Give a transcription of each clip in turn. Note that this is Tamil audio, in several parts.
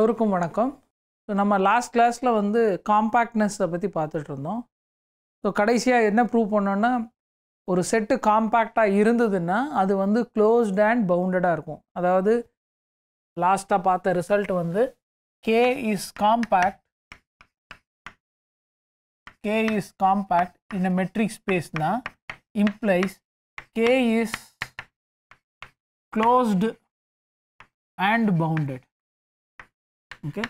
எல்லோருக்கும் வணக்கம் ஸோ நம்ம லாஸ்ட் கிளாஸில் வந்து காம்பேக்ட்னஸை பற்றி பார்த்துட்டு இருந்தோம் ஸோ கடைசியாக என்ன ப்ரூவ் பண்ணோன்னா ஒரு செட்டு காம்பேக்டாக இருந்ததுன்னா அது வந்து க்ளோஸ்ட் அண்ட் பவுண்டடாக இருக்கும் அதாவது லாஸ்ட்டாக பார்த்த ரிசல்ட் வந்து K is compact K is compact இந்த மெட்ரிக் ஸ்பேஸ்னால் implies K is closed and bounded okay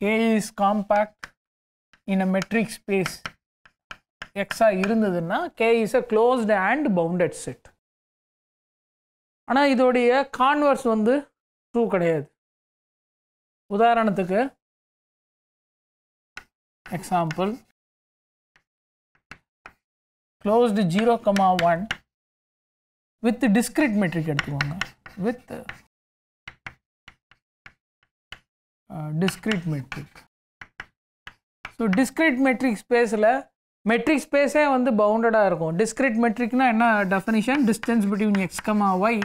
A is compact in a metric space எக்ஸா இருந்ததுன்னா K is a closed and bounded set ஆனால் இதோடைய கான்வர்ஸ் வந்து ட்ரூ கிடையாது உதாரணத்துக்கு example closed zero comma one with discrete metric எடுத்துக்கோங்க with discrete metric so discrete metric ஸ்பேஸில் மெட்ரிக் ஸ்பேஸே வந்து பவுண்டடாக இருக்கும் டிஸ்கிரிட் மெட்ரிக்னால் என்ன definition distance between X comma Y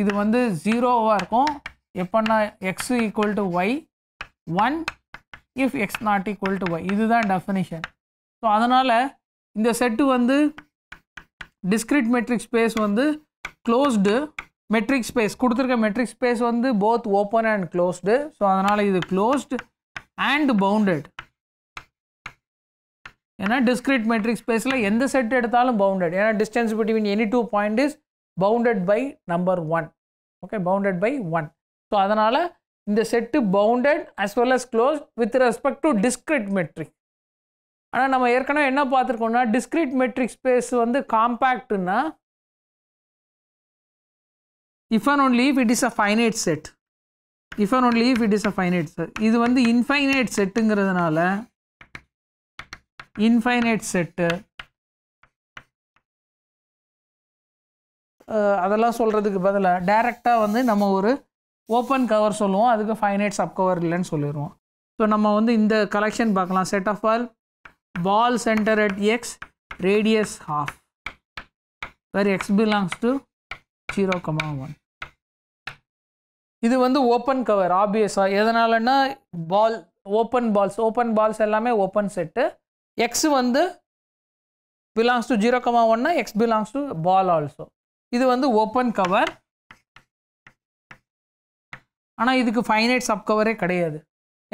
இது வந்து ஜீரோவாக இருக்கும் எப்போன்னா X equal to Y one if X not equal to Y இதுதான் டெஃபினிஷன் ஸோ அதனால் இந்த செட்டு வந்து டிஸ்கிரிட் மெட்ரிக் ஸ்பேஸ் வந்து க்ளோஸ்டு மெட்ரிக் ஸ்பேஸ் கொடுத்துருக்க மெட்ரிக் ஸ்பேஸ் வந்து both open and closed so அதனால் இது க்ளோஸ்டு அண்ட் பவுண்டட் ஏன்னா டிஸ்கிரிட் மெட்ரிக் ஸ்பேஸில் எந்த செட் எடுத்தாலும் பவுண்டட் ஏன்னா distance between any two point is bounded by number one okay bounded by one so அதனால் இந்த set bounded as well as close with respect to discrete metric ஆனால் நம்ம ஏற்கனவே என்ன பார்த்துருக்கோம்னா டிஸ்கிரிட் மெட்ரிக் ஸ்பேஸ் வந்து காம்பேக்டுன்னா if and only if it is a finite set if and only if it is a finite set இது வந்து infinite செட்டுங்கிறதுனால infinite செட்டு அதெல்லாம் சொல்கிறதுக்கு பதிலாக டைரெக்டாக வந்து நம்ம ஒரு ஓப்பன் கவர் சொல்லுவோம் அதுக்கு ஃபைனைட் சப் கவர் இல்லைன்னு சொல்லிடுவோம் ஸோ நம்ம வந்து இந்த கலெக்ஷன் பார்க்கலாம் set of all ball center at X radius half where X belongs to zero comma one இது வந்து ஓப்பன் கவர் ஆப்வியஸாக எதனாலன்னா ball open balls open balls எல்லாமே ஓப்பன் செட்டு எக்ஸ் வந்து பிலாங்ஸ் டு ஜீரோ கமா ஒன்னா X belongs to ball also இது வந்து ஓப்பன் கவர் ஆனால் இதுக்கு ஃபைனைட் சப் கவரே கிடையாது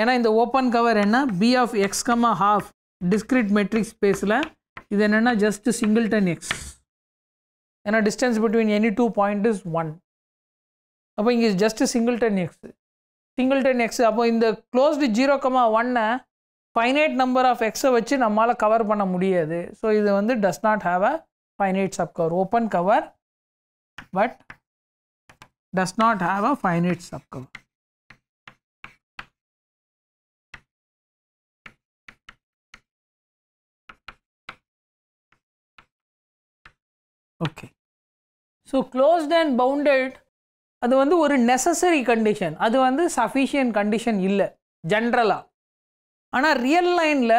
ஏன்னா இந்த ஓப்பன் கவர் என்ன B of X comma half discrete metric ஸ்பேஸில் இது என்னென்னா ஜஸ்ட் டென் எக்ஸ் ஏன்னா distance between any two point is one அப்போ இங்கே is just single then X single then X அப்போ இந்த க்ளோஸ்டு ஜீரோ கமா ஒன்னை ஃபைனைட் நம்பர் ஆஃப் எக்ஸை வச்சு நம்மளால் கவர் பண்ண முடியாது ஸோ இது வந்து does not have a finite subcover open cover but does not have a finite subcover okay so closed and bounded அது வந்து ஒரு நெசசரி கண்டிஷன் அது வந்து சஃபிஷியன்ட் கண்டிஷன் இல்லை ஜென்ரலாக ஆனால் ரியல் லைனில்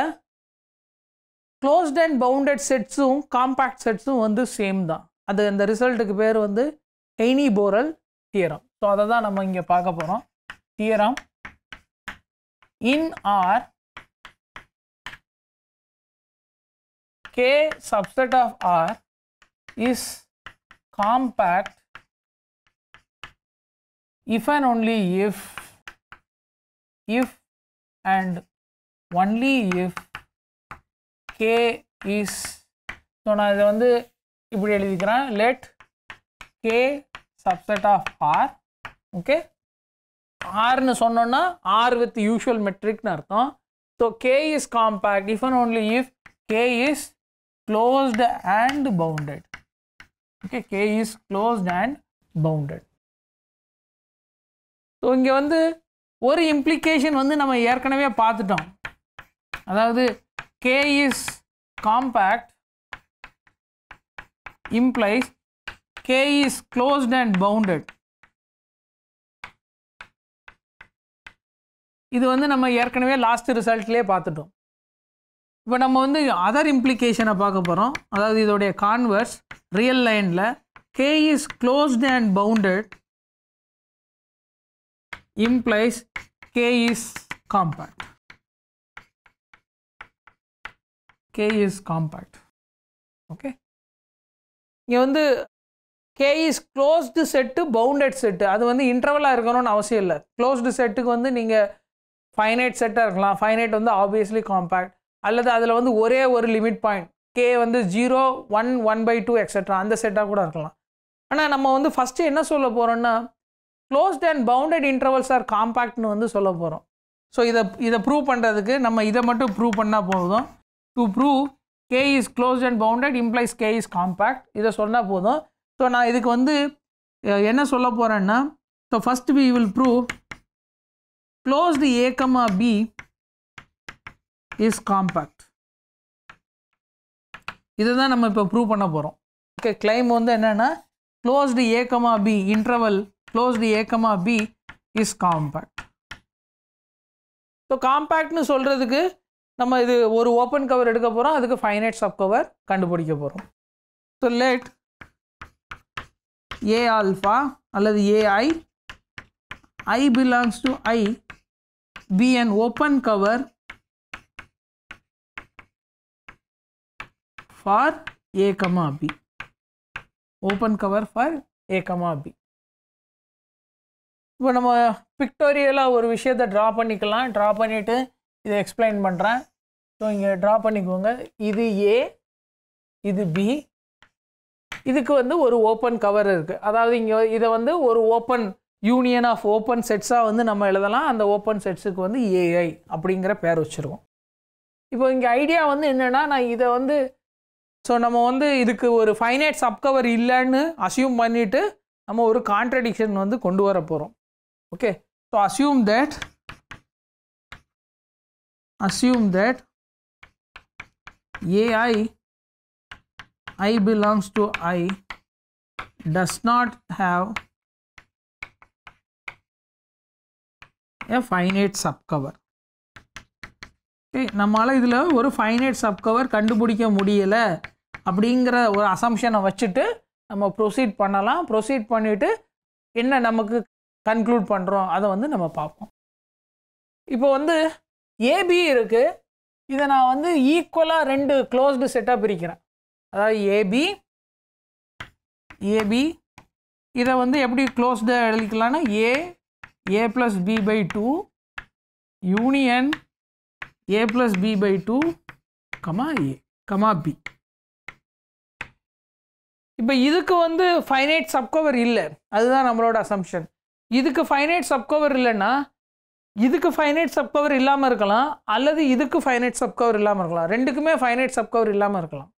க்ளோஸ்ட் அண்ட் பவுண்டட் செட்ஸும் காம்பேக்ட் செட்ஸும் வந்து சேம் தான் அது அந்த ரிசல்ட்டுக்கு பேர் வந்து எயினி போரல் தியரம் ஸோ அதை தான் நம்ம இங்கே பார்க்க போகிறோம் theorem in R K subset of R is compact if and only if if and only if k is so நான் இதை வந்து இப்படி எழுதிக்கிறேன் let K subset of R okay ஆர்னு சொன்னோன்னா ஆர் வித் யூஷுவல் மெட்ரிக்னு அர்த்தம் so K is compact if and only if K is closed and bounded okay k is closed and bounded so இங்கே வந்து ஒரு இம்ப்ளிகேஷன் வந்து நம்ம ஏற்கனவே பார்த்துட்டோம் அதாவது K is compact implies K is closed and bounded இது வந்து நம்ம ஏற்கனவே லாஸ்ட் ரிசல்ட்லேயே பார்த்துட்டோம் இப்போ நம்ம வந்து அதர் இம்ப்ளிகேஷனை பார்க்க போகிறோம் அதாவது இதோடைய கான்வர்ஸ் ரியல் லைனில் K is closed and bounded implies K is compact. K is compact. Okay. இங்கே வந்து K is closed set bounded set அது வந்து interval இருக்கணும்னு அவசியம் இல்லை க்ளோஸ்டு செட்டுக்கு வந்து நீங்கள் ஃபைனைட் செட்டாக இருக்கலாம் Finite வந்து ஆப்வியஸ்லி காம்பேக்ட் அல்லது அதில் வந்து ஒரே ஒரு லிமிட் பாயிண்ட் கே வந்து zero one one by two extra அந்த செட்டாக கூட இருக்கலாம் ஆனால் நம்ம வந்து first என்ன சொல்ல போகிறோன்னா closed and bounded intervals are காம்பேக்ட்னு வந்து சொல்ல போகிறோம் ஸோ இதை இதை ப்ரூவ் பண்ணுறதுக்கு நம்ம இதை மட்டும் ப்ரூவ் பண்ணால் போதும் to prove K is closed and bounded implies K is compact இதை சொன்னால் போதும் ஸோ நான் இதுக்கு வந்து என்ன சொல்ல போகிறேன்னா so first we will prove closed A comma B is compact இதை தான் நம்ம இப்போ ப்ரூவ் பண்ண போகிறோம் ஓகே கிளைம் வந்து என்னென்னா closed A comma B interval closed A comma B is compact. So காம்பேக்ட்னு சொல்கிறதுக்கு நம்ம இது ஒரு ஓப்பன் கவர் எடுக்க போகிறோம் அதுக்கு ஃபைனைட் சப் கவர் கண்டுபிடிக்க போகிறோம் ஸோ லெட் ஏ ஆல்ஃபா அல்லது A I I belongs to I B an open cover for A comma B open cover for A comma B இப்போ நம்ம பிக்டோரியலாக ஒரு விஷயத்தை ட்ரா பண்ணிக்கலாம் ட்ரா பண்ணிவிட்டு இதை எக்ஸ்பிளைன் பண்ணுறேன் ஸோ இங்கே ட்ரா பண்ணிக்கோங்க இது ஏ இது பி இதுக்கு வந்து ஒரு ஓப்பன் கவர் இருக்குது அதாவது இங்கே இதை வந்து ஒரு ஓப்பன் யூனியன் ஆஃப் ஓப்பன் செட்ஸாக வந்து நம்ம எழுதலாம் அந்த ஓப்பன் செட்ஸுக்கு வந்து ஏஐ அப்படிங்கிற பேர் வச்சுருக்கோம் இப்போ இங்கே ஐடியா வந்து என்னென்னா நான் இதை வந்து ஸோ நம்ம வந்து இதுக்கு ஒரு ஃபைனைட் சப்கவர் இல்லைன்னு அசியூம் பண்ணிவிட்டு நம்ம ஒரு கான்ட்ரடிக்ஷன் வந்து கொண்டு வர போகிறோம் okay so assume that assume that ai i belongs to i does not have a finite subcover okay நம்மால இதில் ஒரு ஃபைனைட் சப்கவர் கண்டுபிடிக்க முடியலை அப்படிங்கிற ஒரு அசம்ஷனை வச்சுட்டு நம்ம ப்ரொசீட் பண்ணலாம் ப்ரொசீட் பண்ணிவிட்டு என்ன நமக்கு கன்க்ளூட் பண்ணுறோம் அதை வந்து நம்ம பார்ப்போம் இப்போ வந்து ஏபி இருக்குது இதை நான் வந்து ஈக்குவலாக ரெண்டு க்ளோஸ்டு செட்டாக பிரிக்கிறேன் அதாவது ஏபி ஏபி இதை வந்து எப்படி க்ளோஸ்டாக எழுதிக்கலாம்னா A A plus B by two union A plus B by two comma A comma B இப்போ இதுக்கு வந்து ஃபைனைட் சப்கவர் இல்லை அதுதான் நம்மளோட அசம்ஷன் இதுக்கு ஃபைனைட் சப்கவர் இல்லைன்னா இதுக்கு ஃபைனைட் சப்கவர் இல்லாமல் இருக்கலாம் அல்லது இதுக்கு ஃபைனைட் சப்கவர் இல்லாமல் இருக்கலாம் ரெண்டுக்குமே ஃபைனைட் சப்கவர் இல்லாமல் இருக்கலாம்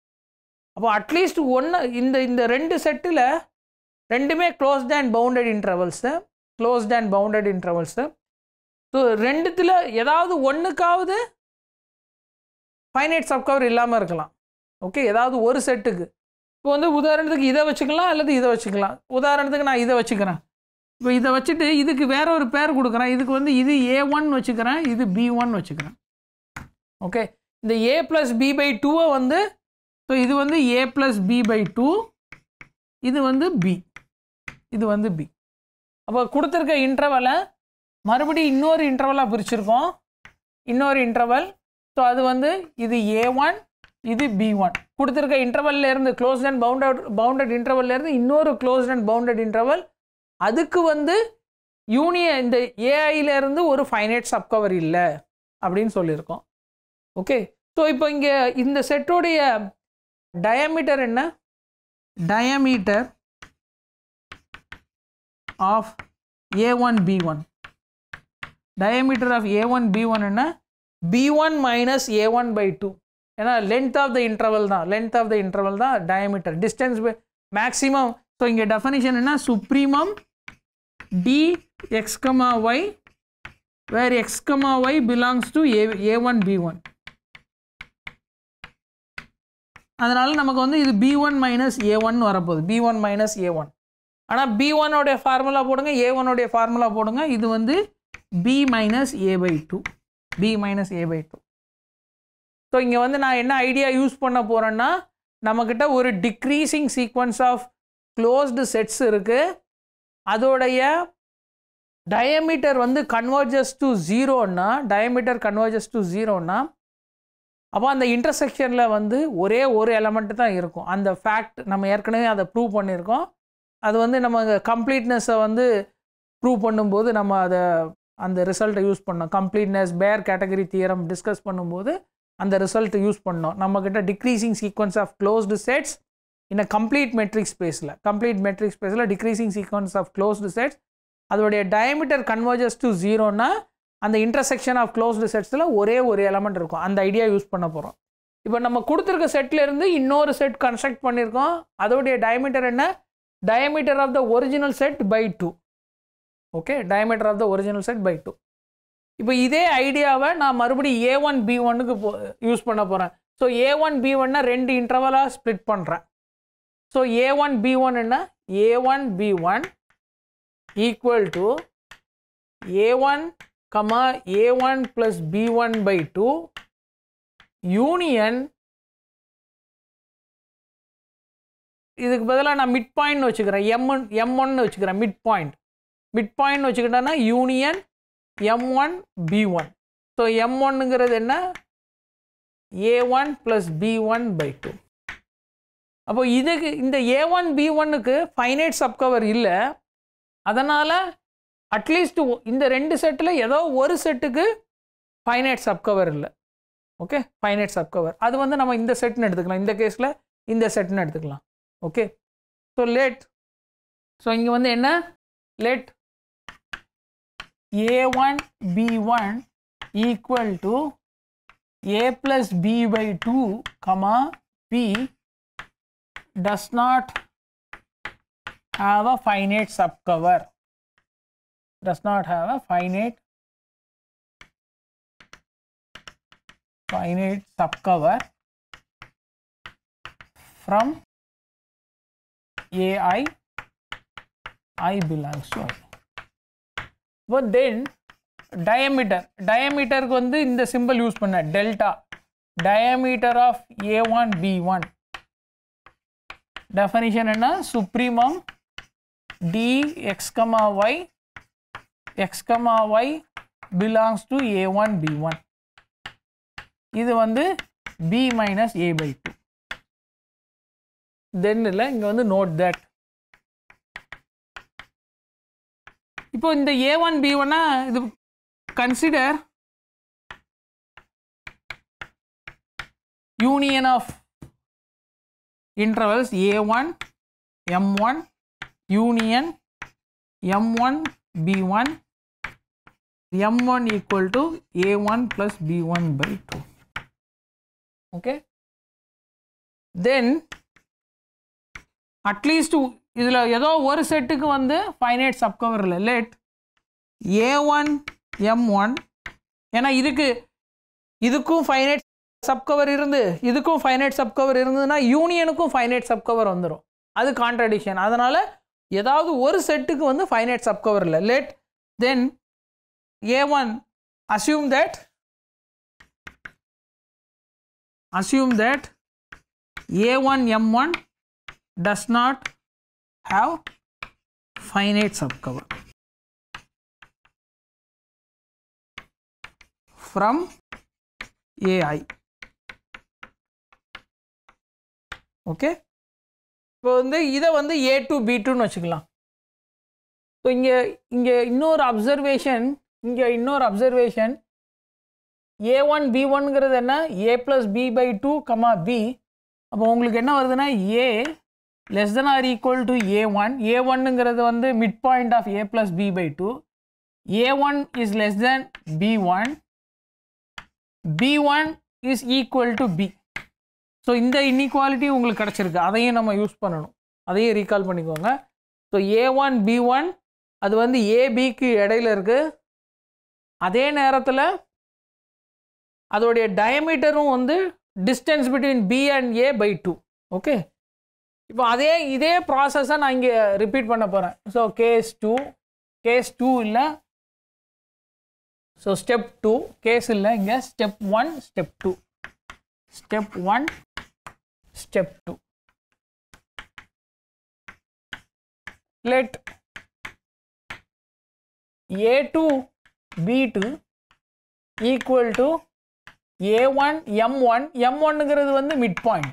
அப்போ அட்லீஸ்ட் ஒன்று இந்த இந்த ரெண்டு செட்டில் ரெண்டுமே closed and bounded intervals closed and bounded intervals so ரெண்டுத்தில் ஏதாவது ஒன்றுக்காவது ஃபைனைட் சப்கவர் இல்லாமல் இருக்கலாம் ஓகே ஏதாவது ஒரு செட்டுக்கு இப்போ வந்து உதாரணத்துக்கு இதை வச்சுக்கலாம் அல்லது இதை வச்சுக்கலாம் உதாரணத்துக்கு நான் இதை வச்சுக்கிறேன் இப்போ இதை வச்சுட்டு இதுக்கு வேற ஒரு பேர் கொடுக்குறேன் இதுக்கு வந்து இது ஏ ஒன் வச்சுக்கிறேன் இது பி ஒன் வச்சுக்கிறேன் ஓகே இந்த ஏ ப்ளஸ் பி பை டூவை வந்து ஸோ இது வந்து A plus B by two இது வந்து பி இது வந்து பி அப்போ கொடுத்துருக்க இன்டர்வலை மறுபடியும் இன்னொரு இன்டர்வலாக பிரிச்சிருக்கோம் இன்னொரு இன்டர்வல் ஸோ அது வந்து இது ஏ ஒன் இது பி ஒன் கொடுத்துருக்க இன்டர்வல்லேருந்து க்ளோஸ்ட் அண்ட் பவுண்டட் பவுண்டட் இன்டர்வல்லேருந்து இன்னொரு க்ளோஸ்ட் அண்ட் பவுண்டட் இன்டர்வல் அதுக்கு வந்து யூனியன் இந்த ஏஐலேருந்து ஒரு ஃபைனைட் சப்கவர் இல்லை அப்படின்னு சொல்லியிருக்கோம் ஓகே ஸோ இப்போ இங்கே இந்த செட்டோடைய டயமீட்டர் என்ன diameter of A one B one diameter of A one B one என்ன B one minus A one by two ஏன்னா லென்த் ஆஃப் த இன்டர்வல் தான் லென்த் ஆஃப் த இன்டர்வல் தான் டயமீட்டர் டிஸ்டன்ஸ் மேக்ஸிமம் ஸோ இங்கே டெஃபனிஷன் என்ன supremum dx comma y where x comma y belongs to a, a1 b1 அதனால் நமக்கு வந்து இது B one minus A one வரப்போகுது B one minus A one ஆனால் பி ஒன்னோடைய ஃபார்முலா போடுங்க ஏ ஒன்னோடைய ஃபார்முலா போடுங்க இது வந்து B minus A by two B minus A by two so இங்கே வந்து நான் என்ன ஐடியா யூஸ் பண்ண போகிறேன்னா நம்மக்கிட்ட ஒரு decreasing sequence of closed sets இருக்குது அதோடைய டயமீட்டர் வந்து கன்வர்ஜஸ் டு ஜீரோன்னா டயமீட்டர் கன்வர்ஜஸ் டு ஜீரோன்னா அப்போ அந்த இன்டர்செக்ஷனில் வந்து ஒரே ஒரு எலமெண்ட்டு தான் இருக்கும் அந்த ஃபேக்ட் நம்ம ஏற்கனவே அதை ப்ரூவ் பண்ணியிருக்கோம் அது வந்து நம்ம கம்ப்ளீட்னஸை வந்து ப்ரூவ் பண்ணும்போது நம்ம அதை அந்த ரிசல்ட்டை யூஸ் பண்ணோம் கம்ப்ளீட்னஸ் பேர் கேட்டகரி தியரம் டிஸ்கஸ் பண்ணும்போது அந்த ரிசல்ட்டை யூஸ் பண்ணோம் நம்மக்கிட்ட decreasing sequence of closed sets in a complete metric ஸ்பேஸில் கம்ப்ளீட் மெட்ரிக் ஸ்பேஸில் decreasing sequence of closed sets அதோடைய டயமீட்டர் கன்வர்ஜஸ் டு ஜீரோன்னா அந்த இன்டர்செக்ஷன் ஆஃப் க்ளோஸ்டு செட்ஸில் ஒரே ஒரு எலமெண்ட் இருக்கும் அந்த ஐடியா யூஸ் பண்ண போகிறோம் இப்போ நம்ம கொடுத்துருக்க செட்லேருந்து இன்னொரு செட் கன்ஸ்ட்ரக்ட் பண்ணியிருக்கோம் அதோடைய டயமீட்டர் என்ன diameter of the original set by two okay diameter of the original set by two இப்போ இதே ஐடியாவை நான் மறுபடியும் ஏ ஒன் பி ஒன்னுக்கு யூஸ் பண்ண போகிறேன் ஸோ ஏ ஒன் பி ஒன்னை ரெண்டு இன்டர்வலாக ஸ்ப்ளிட் பண்ணுறேன் so A one B one என்ன A one B one equal to A one comma A one plus B one by two union இதுக்கு பதிலாக நான் மிட் பாயிண்ட் வச்சுக்கிறேன் எம் ஒன் எம் ஒன்னு வச்சுக்கிறேன் மிட் பாயிண்ட் மிட் பாயிண்ட் வச்சுக்கிட்டேன்னா union M one B one so M ஒன்னுங்கிறது என்ன A one plus B one by two அப்போ இதுக்கு இந்த ஏ ஒன் பி ஒன்னுக்கு ஃபைனைட் சப்கவர் இல்லை அதனால் அட்லீஸ்ட் இந்த ரெண்டு செட்டில் ஏதோ ஒரு செட்டுக்கு ஃபைனைட் சப்கவர் இல்லை ஓகே ஃபைனைட் சப்கவர் அது வந்து நம்ம இந்த செட்னு எடுத்துக்கலாம் இந்த கேஸில் இந்த செட்னு எடுத்துக்கலாம் ஓகே ஸோ லேட் ஸோ இங்கே வந்து என்ன let A one B one equal to A plus B by two comma B does not have a finite subcover does not have a finite finite subcover from ai i belongs to but then diameter diameter வந்து இந்த symbol யூஸ் பண்ண delta diameter of a1 b1 definition என்ன supremum D X comma Y X comma Y belongs to A one B one இது வந்து B minus A by two then இல்லை இங்கே வந்து நோட் தட் இப்போ இந்த ஏ ஒன் பி ஒன்னா இது consider union of intervals A1, M1 union M1, B1, M1 equal to A1 plus B1 by 2. Okay. Then at least இதில் எதோ ஒரு செட்டுக்கு வந்து finite சப்கவரில் let A1, M1, M இதுக்கு இதுக்கும் finite சப்கவர் இருந்து இதுக்கும் ஃபைனைட் சப்கவர் இருந்ததுன்னா யூனியனுக்கும் ஃபைனைட் சப்கவர் வந்துடும் அது கான்ட்ரடிக்ஷன் அதனால் ஏதாவது ஒரு செட்டுக்கு வந்து ஃபைனைட் சப்கவர் இல்லை let then A one assume that assume that A one M one does not have finite subcover from A I okay இப்போ வந்து இதை வந்து ஏ டு பி டூன்னு வச்சுக்கலாம் ஸோ இங்கே இங்கே இன்னொரு அப்சர்வேஷன் இங்கே இன்னொரு அப்சர்வேஷன் ஏ ஒன் பி ஒன்ங்கிறது என்ன A plus B by two comma B அப்போ உங்களுக்கு என்ன வருதுன்னா A less than R equal to A one A ஒன்னுங்கிறது வந்து mid point of A plus B by two A one is less than B one B one is equal to B so இந்த இன்இக்வாலிட்டி உங்களுக்கு கிடச்சிருக்கு அதையும் நம்ம யூஸ் பண்ணணும் அதையும் ரீகால் பண்ணிக்கோங்க so A one B one அது வந்து ஏபிக்கு இடையில இருக்குது அதே நேரத்தில் அதோடைய டயமீட்டரும் வந்து distance between B and A by two okay இப்போ அதே இதே ப்ராசஸை நான் இங்கே ரிப்பீட் பண்ண போகிறேன் so case two case two இல்லை ஸோ ஸ்டெப் டூ கேஸ் இல்லை இங்கே step one step two step one step 2 let a2 b2 equal to a1 m1 m1 m1ங்கிறது வந்து மிட் m1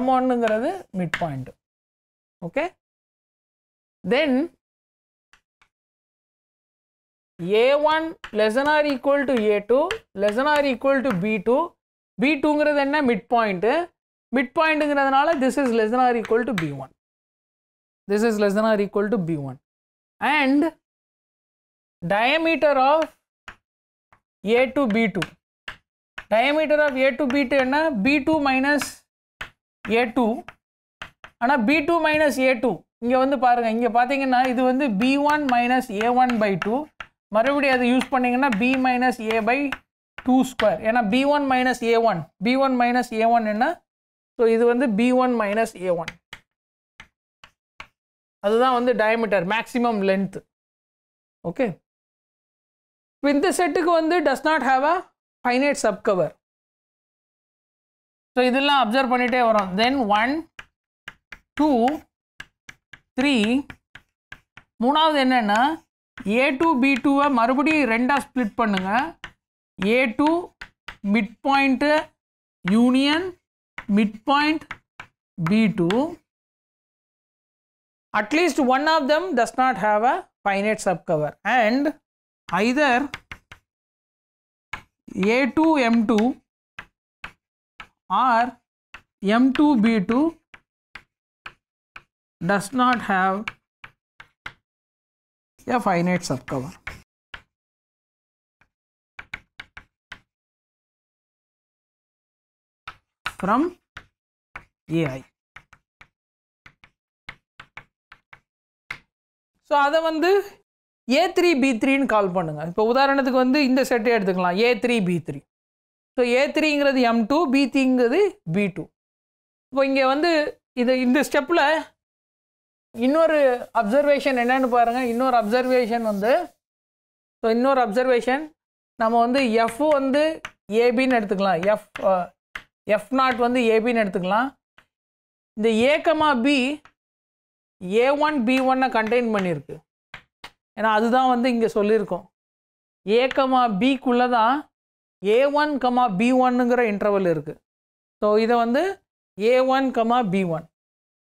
m1ங்கிறது mid point okay then a1 less than or equal to a2 less than or equal to b2 b2ங்கிறது என்ன மிட் பாயிண்ட் மிட் பாயிண்ட்டுங்கிறதுனால this is less than or equal to B one this is less than or equal to B one and diameter of A two B two diameter of A two B two என்ன B two minus A two ஆனால் B two minus A two இங்கே வந்து பாருங்கள் இங்கே பார்த்தீங்கன்னா இது வந்து B one minus A one by two மறுபடியும் அதை யூஸ் பண்ணிங்கன்னா B minus A by two square ஏன்னா B one minus A one B one minus A one என்ன ஸோ இது வந்து B one minus A one அதுதான் வந்து டயமீட்டர் மேக்ஸிமம் லென்த் ஓகே இப்போ இந்த செட்டுக்கு வந்து does not have a finite cover so இதெல்லாம் அப்சர்வ் பண்ணிகிட்டே வரும் தென் ஒன் டூ த்ரீ மூணாவது என்னென்னா ஏ டூ பி டூவை மறுபடியும் ரெண்டாக ஸ்ப்ளிட் பண்ணுங்கள் A two mid point union midpoint B2 at least one of them does not have a finite subcover and either A2 M2 or M2 B2 does not have a finite subcover. From A I so அதை வந்து ஏ த்ரீ பி த்ரீன்னு கால் பண்ணுங்கள் இப்போ உதாரணத்துக்கு வந்து இந்த செட்டை எடுத்துக்கலாம் A three B three so A த்ரீங்கிறது எம் டூ பி த்ரீங்கிறது பி டூ இப்போ இங்கே வந்து இது இந்த ஸ்டெப்பில் இன்னொரு அப்சர்வேஷன் என்னென்னு பாருங்கள் இன்னொரு அப்சர்வேஷன் வந்து ஸோ இன்னொரு அப்சர்வேஷன் நம்ம வந்து எஃப் வந்து ஏபின்னு எடுத்துக்கலாம் எஃப் எஃப் நாட் வந்து ஏபின்னு எடுத்துக்கலாம் இந்த comma B A one B ஒன்னை கண்டெயின் பண்ணியிருக்கு ஏன்னா அதுதான் வந்து இங்கே சொல்லியிருக்கோம் ஏக்கமா பிக்குள்ளே தான் ஏ ஒன் கமா பி ஒன்னுங்கிற இன்டர்வல் இருக்குது ஸோ இதை வந்து A one comma B one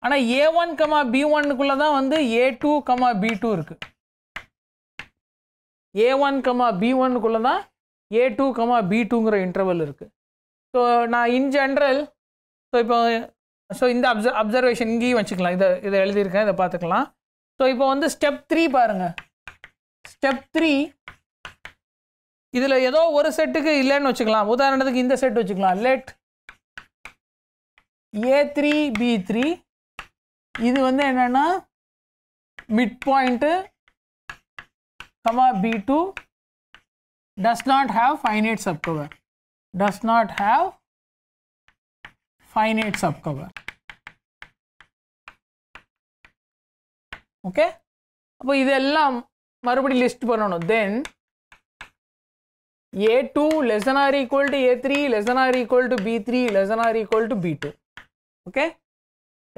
ஆனால் ஏ ஒன் கமா பி ஒன்னுக்குள்ளே தான் வந்து A two comma B two இருக்குது ஏ ஒன் கமா பி ஒன்னுக்குள்ளே தான் ஏ டூ கமா பி டூங்கிற இன்டர்வல் இருக்குது ஸோ நான் இன் ஜென்ரல் ஸோ இப்போ ஸோ இந்த அப்ச அப்சர்வேஷன் இங்கேயும் வச்சுக்கலாம் இதை இதை எழுதியிருக்கேன் இதை பார்த்துக்கலாம் ஸோ இப்போ வந்து ஸ்டெப் த்ரீ பாருங்கள் ஸ்டெப் த்ரீ இதில் ஏதோ ஒரு செட்டுக்கு இல்லைன்னு வச்சுக்கலாம் உதாரணத்துக்கு இந்த செட் வச்சுக்கலாம் let A three B three இது வந்து என்னென்னா mid point comma B two does not have finite subcover does not have finite subcover. Okay அப்போ இதெல்லாம் மறுபடியும் லிஸ்ட் பண்ணணும் then A two less than or equal to A three less than or equal to B three less than or equal to B two okay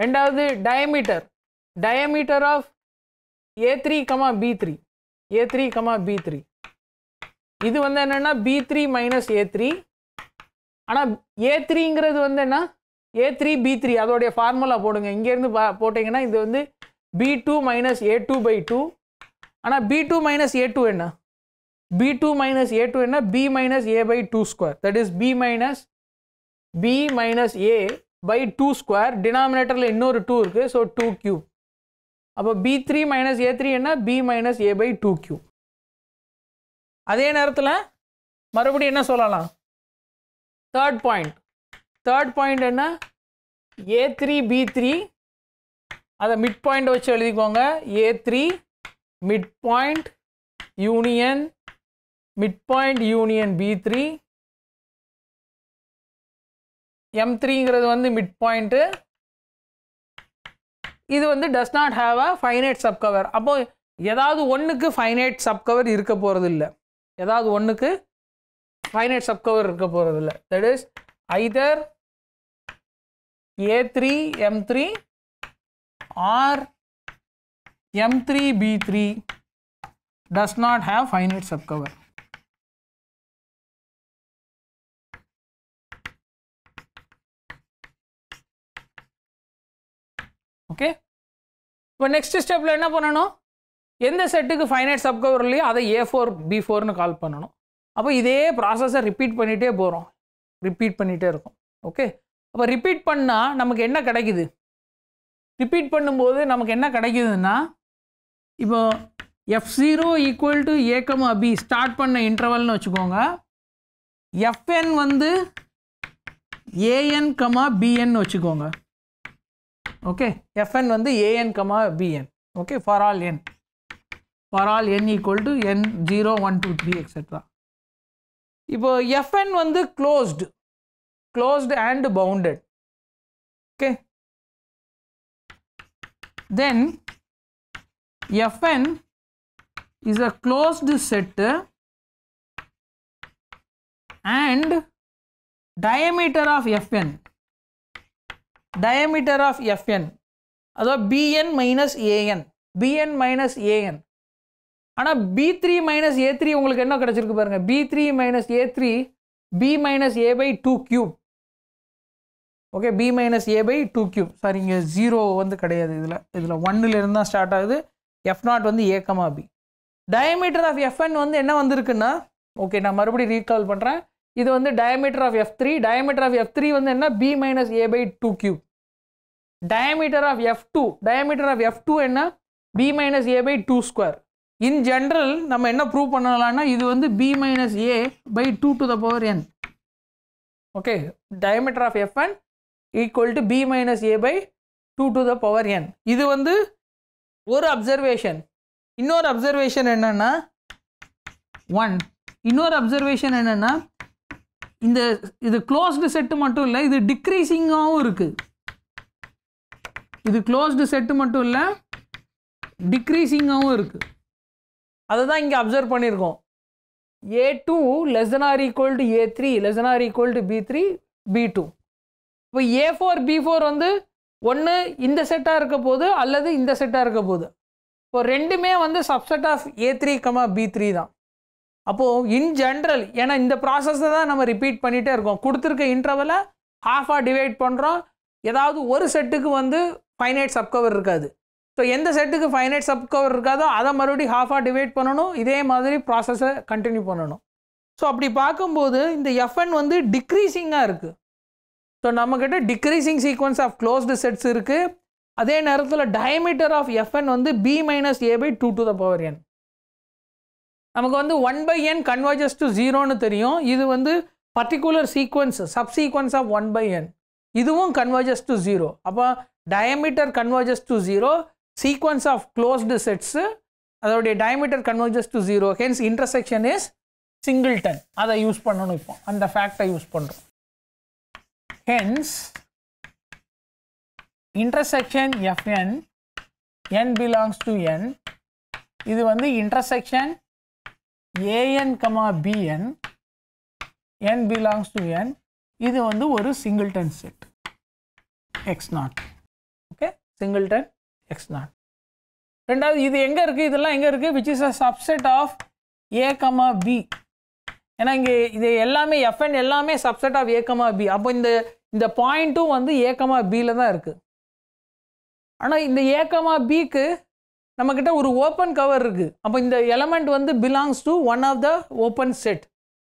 ரெண்டாவது diameter diameter of A three comma B three A three comma B three இது வந்து என்னென்னா B three minus A three ஆனால் ஏ த்ரீங்கிறது வந்து என்ன ஏ த்ரீ பி த்ரீ அதோடைய ஃபார்முலா போடுங்க இங்கேருந்து பா போட்டிங்கன்னா இது வந்து B two minus A two by two ஆனால் B two minus A two என்ன B two minus A two என்ன B minus A by two square that is B minus B minus A by two square டினாமினேட்டரில் இன்னொரு டூ இருக்குது ஸோ டூ கியூப் அப்போ B three minus A three என்ன B minus A by two cube அதே நேரத்தில் மறுபடியும் என்ன சொல்லலாம் தேர்ட் பாயிண்ட் தேர்ட் பாயிண்ட் என்ன ஏ த்ரீ பி த்ரீ அதை மிட் பாயிண்ட் வச்சு எழுதிக்கோங்க A three mid point union mid point union B three M த்ரீங்கிறது வந்து மிட் பாயிண்ட்டு இது வந்து does not have a finite subcover அப்போது ஏதாவது ஒன்றுக்கு ஃபைனைட் சப்கவர் இருக்க போகிறது இல்லை ஏதாவது ஒன்றுக்கு ஃபைனைட் சப்கவர் இருக்க போகிறது இல்லை that is either A3 M3 or M3 B3 does not have finite subcover. Okay இப்போ நெக்ஸ்ட் ஸ்டெப்பில் என்ன பண்ணணும் எந்த செட்டுக்கு ஃபைனைட் சப்கவர் இல்லையோ அதை ஏ ஃபோர் பி ஃபோர்னு கால் பண்ணணும் அப்போ இதே ப்ராசஸை ரிப்பீட் பண்ணிகிட்டே போகிறோம் ரிப்பீட் பண்ணிகிட்டே இருக்கும் ஓகே அப்போ ரிப்பீட் பண்ணால் நமக்கு என்ன கிடைக்குது ரிப்பீட் பண்ணும்போது நமக்கு என்ன கிடைக்குதுன்னா இப்போ எஃப் ஜீரோ ஈக்குவல் டு ஏக்கம் அபி ஸ்டார்ட் பண்ண இன்டர்வல்னு வச்சுக்கோங்க எஃப்என் வந்து ஏஎன் கமா பிஎன் வச்சுக்கோங்க ஓகே எஃப்என் வந்து A N comma B N okay for all N for all N equal to N zero one two three etcetera இப்போ Fn is closed closed and bounded okay then Fn is a closed set and diameter of Fn diameter of Fn அதோ Bn minus An Bn minus An ஆனால் B three minus A three உங்களுக்கு என்ன கிடச்சிருக்கு பாருங்கள் B three minus A three B minus A by two cube okay B minus A by two cube sorry இங்கே ஜீரோ வந்து கிடையாது இதில் இதில் ஒன்னுலேருந்து தான் ஸ்டார்ட் ஆகுது எஃப் நாட் வந்து ஏக்கமா பி டயமீட்டர் ஆஃப் எஃப்என் வந்து என்ன வந்திருக்குன்னா ஓகே நான் மறுபடியும் ரீகால் பண்ணுறேன் இது வந்து diameter of F three diameter of F three வந்து என்ன B minus A by two cube diameter of F two diameter of F two என்ன B minus A by two square in general நம்ம என்ன ப்ரூவ் பண்ணலாம்னா இது வந்து B minus A by two to the power N okay diameter of F N equal to B minus A by two to the power N இது வந்து ஒரு அப்சர்வேஷன் இன்னொரு அப்சர்வேஷன் என்னென்னா ஒன் இன்னொரு அப்சர்வேஷன் என்னென்னா இந்த இது க்ளோஸ்டு செட்டு மட்டும் இல்லை இது டிக்ரீஸிங்காகவும் இருக்குது இது க்ளோஸ்டு செட்டு மட்டும் இல்லை டிக்ரீஸிங்காகவும் இருக்குது அதை தான் இங்கே அப்சர்வ் பண்ணியிருக்கோம் A two less than or equal to A three less than or equal to B three B two இப்போ ஏ ஃபோர் பி ஃபோர் வந்து ஒன்று இந்த செட்டாக இருக்க போது அல்லது இந்த செட்டாக இருக்க போது இப்போ ரெண்டுமே வந்து subset of A three comma B three தான் அப்போது இன் ஜென்ரல் ஏன்னா இந்த ப்ராசஸை தான் நம்ம ரிப்பீட் பண்ணிகிட்டே இருக்கோம் கொடுத்துருக்க இன்டர்வலை ஹாஃபாக டிவைட் பண்ணுறோம் ஏதாவது ஒரு செட்டுக்கு வந்து ஃபைனைட் சப்கவர் இருக்காது ஸோ எந்த செட்டுக்கு ஃபைனைட் சப் கவர் இருக்காதோ அதை மறுபடியும் ஹாஃபாக டிவைட் பண்ணணும் இதே மாதிரி ப்ராசஸை கண்டினியூ பண்ணணும் ஸோ அப்படி பார்க்கும்போது இந்த எஃப்என் வந்து டிக்ரீஸிங்காக இருக்குது ஸோ நம்மக்கிட்ட decreasing sequence of closed sets இருக்குது அதே நேரத்தில் டயமீட்டர் ஆஃப் எஃப்என் வந்து B minus A by two to the power N நமக்கு வந்து one by N converges to ஜீரோன்னு தெரியும் இது வந்து பர்டிகுலர் சீக்வன்ஸ் சப் சீக்வன்ஸ் ஆஃப் ஒன் பை என் இதுவும் கன்வர்ஜஸ் டு ஜீரோ அப்போ diameter converges to zero sequence of closed sets அதோடைய diameter converges to zero hence intersection is singleton அதை யூஸ் பண்ணணும் இப்போ அந்த ஃபேக்டை யூஸ் பண்ணுறோம் hence intersection fn n belongs to n இது வந்து intersection an, bn n belongs to n இது வந்து ஒரு singleton set x0 okay singleton X naught ரெண்டாவது இது எங்கே இருக்குது இதெல்லாம் எங்கே இருக்குது which is a subset of A comma B ஏன்னா இங்கே இது எல்லாமே எஃப்என் எல்லாமே சப்செட் ஆஃப் ஏகமா பி அப்போ இந்த இந்த பாயிண்ட்டும் வந்து ஏகமா கமா பியில் தான் இருக்குது ஆனால் இந்த ஏகமா கமா பிக்கு நம்மக்கிட்ட ஒரு ஓப்பன் கவர் இருக்குது அப்போ இந்த எலமெண்ட் வந்து belongs to one of the open set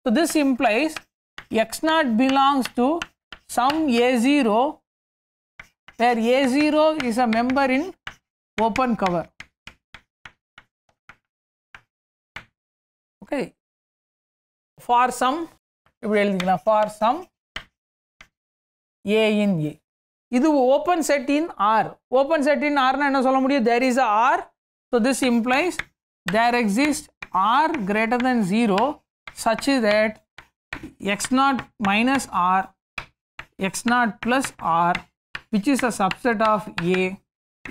so this implies X naught belongs to some A zero where A zero is a member in open cover okay for some இப்படி எழுதிக்கலாம் for some a in a இது open set in R open set in R என்ன சொல்ல முடியும் there is a R so this implies there exists R greater than 0 such that x0 minus R x0 plus R which is a subset of A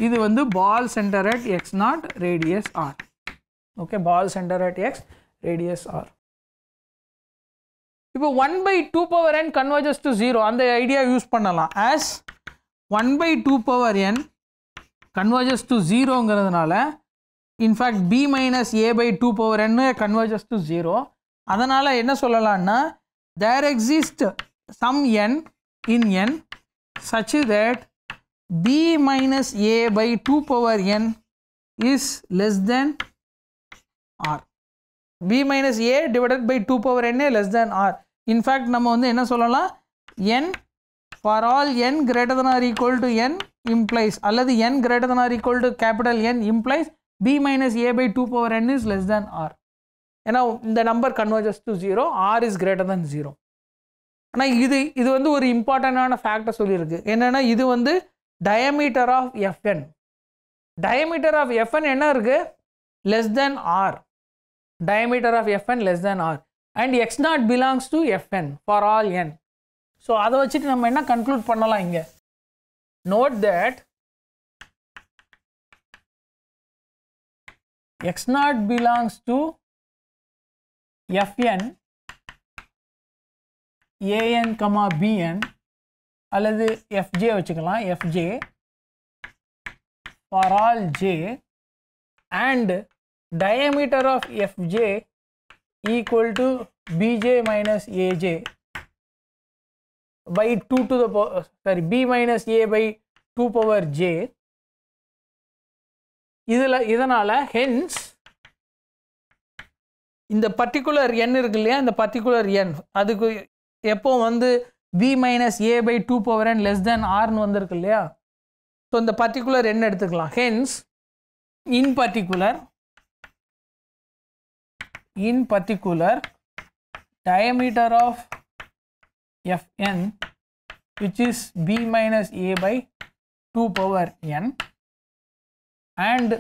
இது வந்து ball center at X naught radius R okay ball center at X radius R இப்போ one by two power N converges to zero அந்த ஐடியா யூஸ் பண்ணலாம் as one by two power N converges to ஜீரோங்கிறதுனால in fact B minus A by two power N converges to zero அதனால் என்ன சொல்லலான்னா there exist some N in N such that b minus a by 2 power n is less than r. b minus a divided by 2 power n less than r. In fact, நம்ம வந்து என்ன சொல்லலாம் n for all n greater than or equal to n implies அல்லது n greater than or equal to capital N implies b minus a by 2 power n is less than r. ஏன்னா இந்த number converges to zero R is greater than zero ஆனால் இது இது வந்து ஒரு இம்பார்ட்டண்டான ஃபேக்டை சொல்லியிருக்கு என்னென்னா இது வந்து diameter of fn diameter of fn என்ன இருக்கு less than r diameter of fn less than r and x0 belongs to fn for all n so அதை வச்சுட்டு நம்ம என்ன கன்க்ளூட் பண்ணலாம் இங்க note that x0 belongs to fn an comma bn அல்லது FJ வச்சுக்கலாம் FJ for all J and diameter of fj equal to bj minus aj by 2 to the power sorry b minus a by 2 power j இதில் இதனால் ஹென்ஸ் இந்த பர்டிகுலர் எண் இருக்கு இல்லையா இந்த பர்டிகுலர் எண் அதுக்கு எப்போ வந்து B minus A by two power N less than ஆர்னு வந்திருக்கு இல்லையா ஸோ இந்த பர்டிகுலர் எண் எடுத்துக்கலாம் hence in particular in particular diameter of F N which is B minus A by two power N and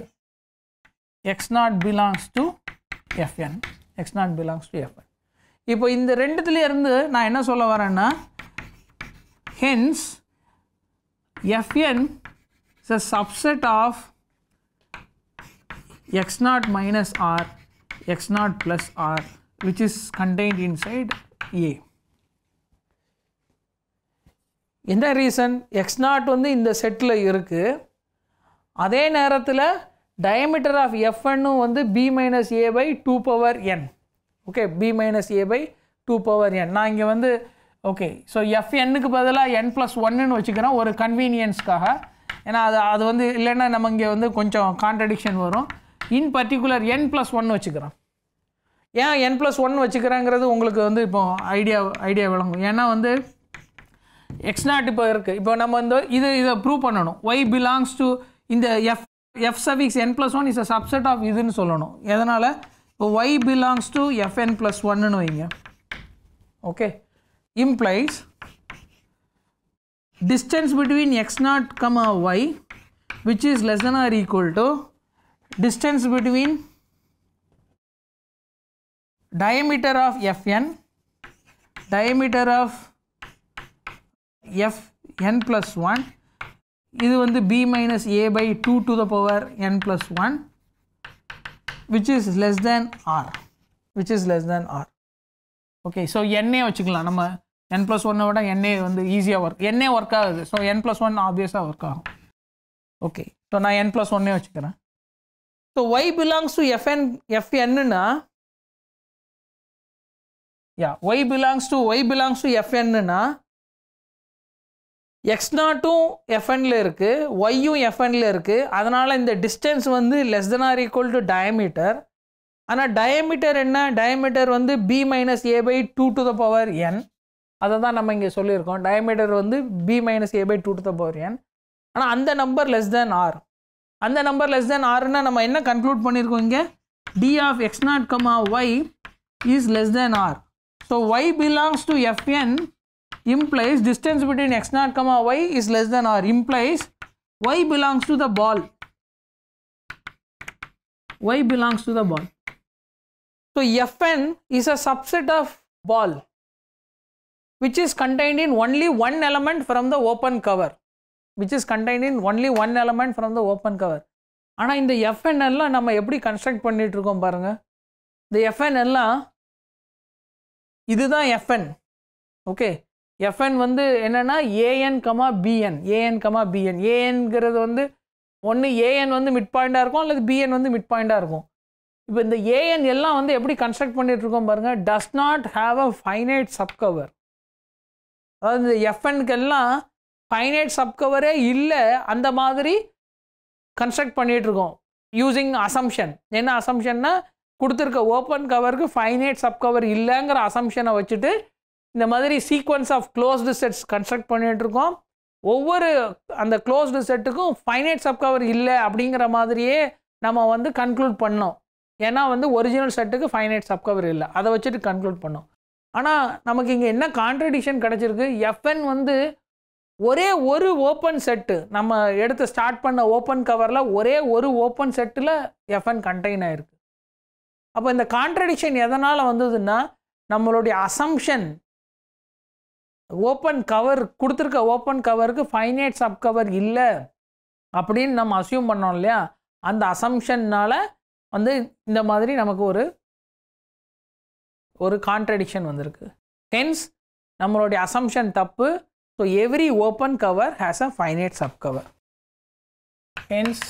X naught belongs to F N X naught belongs to F N இப்போ இந்த ரெண்டுத்துலேருந்து நான் என்ன சொல்ல வரேன்னா Hence, Fn is a subset of x naught minus r, x naught plus r which is contained inside A. எந்த ரீசன் எக்ஸ் நாட் வந்து இந்த செட்டில் இருக்குது அதே நேரத்தில் டயமீட்டர் ஆஃப் எஃப்என்னும் வந்து B minus A by two power N okay B minus A by two power N நான் இங்கே வந்து ஓகே ஸோ எஃப்என்னுக்கு பதிலாக என் ப்ளஸ் ஒன்னுன்னு வச்சுக்கிறோம் ஒரு கன்வீனியன்ஸ்க்காக ஏன்னா அது அது வந்து இல்லைன்னா நம்ம இங்கே வந்து கொஞ்சம் கான்ட்ரடிக்ஷன் வரும் in particular N plus one வச்சுக்கிறோம் ஏன் என் ப்ளஸ் ஒன் வச்சுக்கிறேங்கிறது உங்களுக்கு வந்து இப்போ ஐடியா ஐடியா விளங்கும் ஏன்னா வந்து எக்ஸ் நாட் இப்போ இருக்குது இப்போ நம்ம வந்து இது இதை ப்ரூவ் பண்ணணும் ஒய் பிலாங்ஸ் டு இந்த எஃப் எஃப் சவிக்ஸ் N plus one is a subset of இதுன்னு சொல்லணும் எதனால் இப்போ Y belongs to F N plus ஒன்னுன்னு வைங்க okay implies distance between x naught comma y which is less than or equal to distance between diameter of fn diameter of fn plus 1 இது the b minus a by 2 to the power n plus 1 which is less than r which is less than r okay so என்ஏ வச்சுக்கலாம் நம்ம என் ப்ளஸ் ஒன்னை விட எண்ணே வந்து ஈஸியாக ஒர்க் என்ஏ ஒர்க் ஆகுது ஸோ என் ப்ளஸ் ஒன் ஆப்வியஸாக ஒர்க் ஆகும் ஓகே ஸோ நான் என் ப்ளஸ் ஒன்னே வச்சுக்கிறேன் so Y belongs to F N எஃப்என்னுனா yeah Y belongs to Y belongs to எஃப்என்னுனா எக்ஸ் நாட்டும் எஃப்என்ல இருக்குது ஒய்யும் எஃப்என்ல இருக்குது அதனால் இந்த டிஸ்டன்ஸ் வந்து less than R equal to diameter ஆனால் டயமீட்டர் என்ன டயமீட்டர் வந்து B minus A by two to the power N அதை தான் நம்ம இங்கே சொல்லியிருக்கோம் டயமீட்டர் வந்து B minus A by two to the power N ஆனால் அந்த நம்பர் லெஸ் தேன் ஆர் அந்த நம்பர் லெஸ் தேன் ஆர்னால் நம்ம என்ன கன்க்ளூட் பண்ணியிருக்கோம் இங்கே D of X naught comma Y is less than R so Y belongs to F N implies distance between X naught comma Y is less than R implies Y belongs to the ball Y belongs to the ball So, Fn is a subset of ball which is contained in only one element from the open cover which is contained in only one element from the open cover ஆனால் இந்த எஃப்என் எல்லாம் நம்ம எப்படி கன்ஸ்ட்ரக்ட் பண்ணிட்டு இருக்கோம் பாருங்க இந்த எஃப்என் எல்லாம் இதுதான் எஃப்என் ஓகே எஃப்என் வந்து என்னென்னா A N comma B N A N comma B N ஏஎன்கிறது வந்து ஒன்று ஏஎன் வந்து மிட் பாயிண்டாக இருக்கும் அல்லது பிஎன் வந்து மிட் பாயிண்டாக இருக்கும் இப்போ இந்த ஏஎன் எல்லாம் வந்து எப்படி கன்ஸ்ட்ரக்ட் பண்ணிகிட்ருக்கோம் பாருங்கள் does not have a finite subcover அதாவது இந்த எஃப்என்கெல்லாம் ஃபைனைட் சப்கவரே இல்லை அந்த மாதிரி கன்ஸ்ட்ரக்ட் பண்ணிகிட்ருக்கோம் யூஸிங் அசம்ஷன் என்ன அசம்ஷன்னா கொடுத்துருக்க ஓப்பன் கவருக்கு ஃபைனைட் சப்கவர் இல்லைங்கிற அசம்ஷனை வச்சுட்டு இந்த மாதிரி sequence of closed sets construct பண்ணிகிட்ருக்கோம் ஒவ்வொரு அந்த க்ளோஸ்டு செட்டுக்கும் ஃபைனைட் சப்கவர் இல்லை அப்படிங்கிற மாதிரியே நம்ம வந்து கன்க்ளூட் பண்ணோம் ஏன்னா வந்து ஒரிஜினல் செட்டுக்கு ஃபைனைட் கவர் இல்லை அதை வச்சுட்டு கன்க்ளூட் பண்ணோம் ஆனால் நமக்கு இங்கே என்ன கான்ட்ரடிக்ஷன் கிடச்சிருக்கு எஃப்என் வந்து ஒரே ஒரு ஓப்பன் செட்டு நம்ம எடுத்து ஸ்டார்ட் பண்ண ஓப்பன் கவரில் ஒரே ஒரு ஓப்பன் செட்டில் எஃப்என் கண்டெயின் ஆகிருக்கு அப்போ இந்த கான்ட்ரடிக்ஷன் எதனால் வந்ததுன்னா நம்மளுடைய அசம்ஷன் ஓப்பன் கவர் கொடுத்துருக்க ஓப்பன் கவருக்கு ஃபைனைட் சப் கவர் இல்லை அப்படின்னு நம்ம அசியூம் பண்ணோம் இல்லையா அந்த அசம்ஷன்னால் வந்து இந்த மாதிரி நமக்கு ஒரு ஒரு கான்ட்ரடிக்ஷன் வந்திருக்கு ஹென்ஸ் நம்மளுடைய அசம்ஷன் தப்பு so every open cover has a finite subcover hence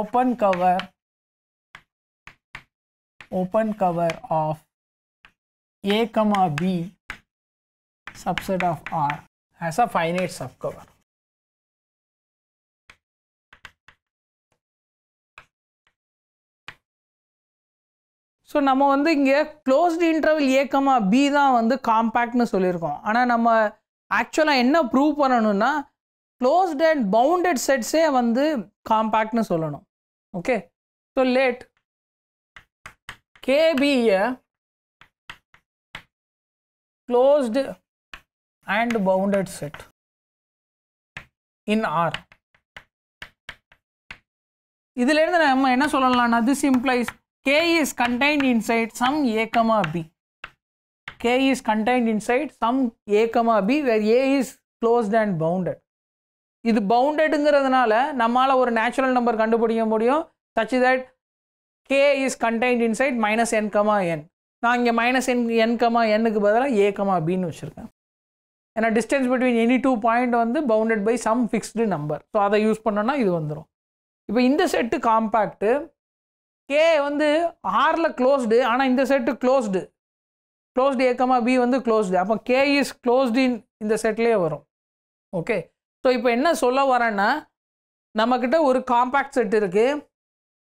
open cover open cover of A comma B subset of R has a finite subcover so நம்ம வந்து இங்கே க்ளோஸ்டு இன்டர்வல் ஏக்கமாக பி தான் வந்து காம்பேக்ட்னு சொல்லியிருக்கோம் ஆனால் நம்ம ஆக்சுவலாக என்ன ப்ரூவ் பண்ணணும்னா க்ளோஸ்ட் அண்ட் பவுண்டட் செட்ஸே வந்து காம்பேக்ட்னு சொல்லணும் okay so let KB closed and bounded set in R இதுலேருந்து நம்ம என்ன சொல்லலாம்னா this implies K is contained inside some A comma B. K is contained inside some A comma B where A is closed and bounded. இது பவுண்டடுங்கிறதுனால நம்மளால் ஒரு நேச்சுரல் நம்பர் கண்டுபிடிக்க முடியும் such that K is contained inside minus N, comma N நான் இங்கே மைனஸ் என் N, கமா என்னுக்கு பதிலாக ஏ கமா பின்னு வச்சுருக்கேன் ஏன்னா distance between any two point வந்து bounded by some fixed number so அதை யூஸ் பண்ணோன்னா இது வந்துடும் இப்போ இந்த செட்டு காம்பேக்ட்டு கே வந்து ஆரில் க்ளோஸ்டு ஆனால் இந்த செட்டு க்ளோஸ்டு க்ளோஸ்டு ஏக்கமாக பி வந்து க்ளோஸ்டு அப்போ கே இஸ் க்ளோஸ்டு இன் இந்த செட்லேயே வரும் ஓகே ஸோ இப்போ என்ன சொல்ல வரேன்னா நம்மக்கிட்ட ஒரு காம்பேக்ட் செட் இருக்குது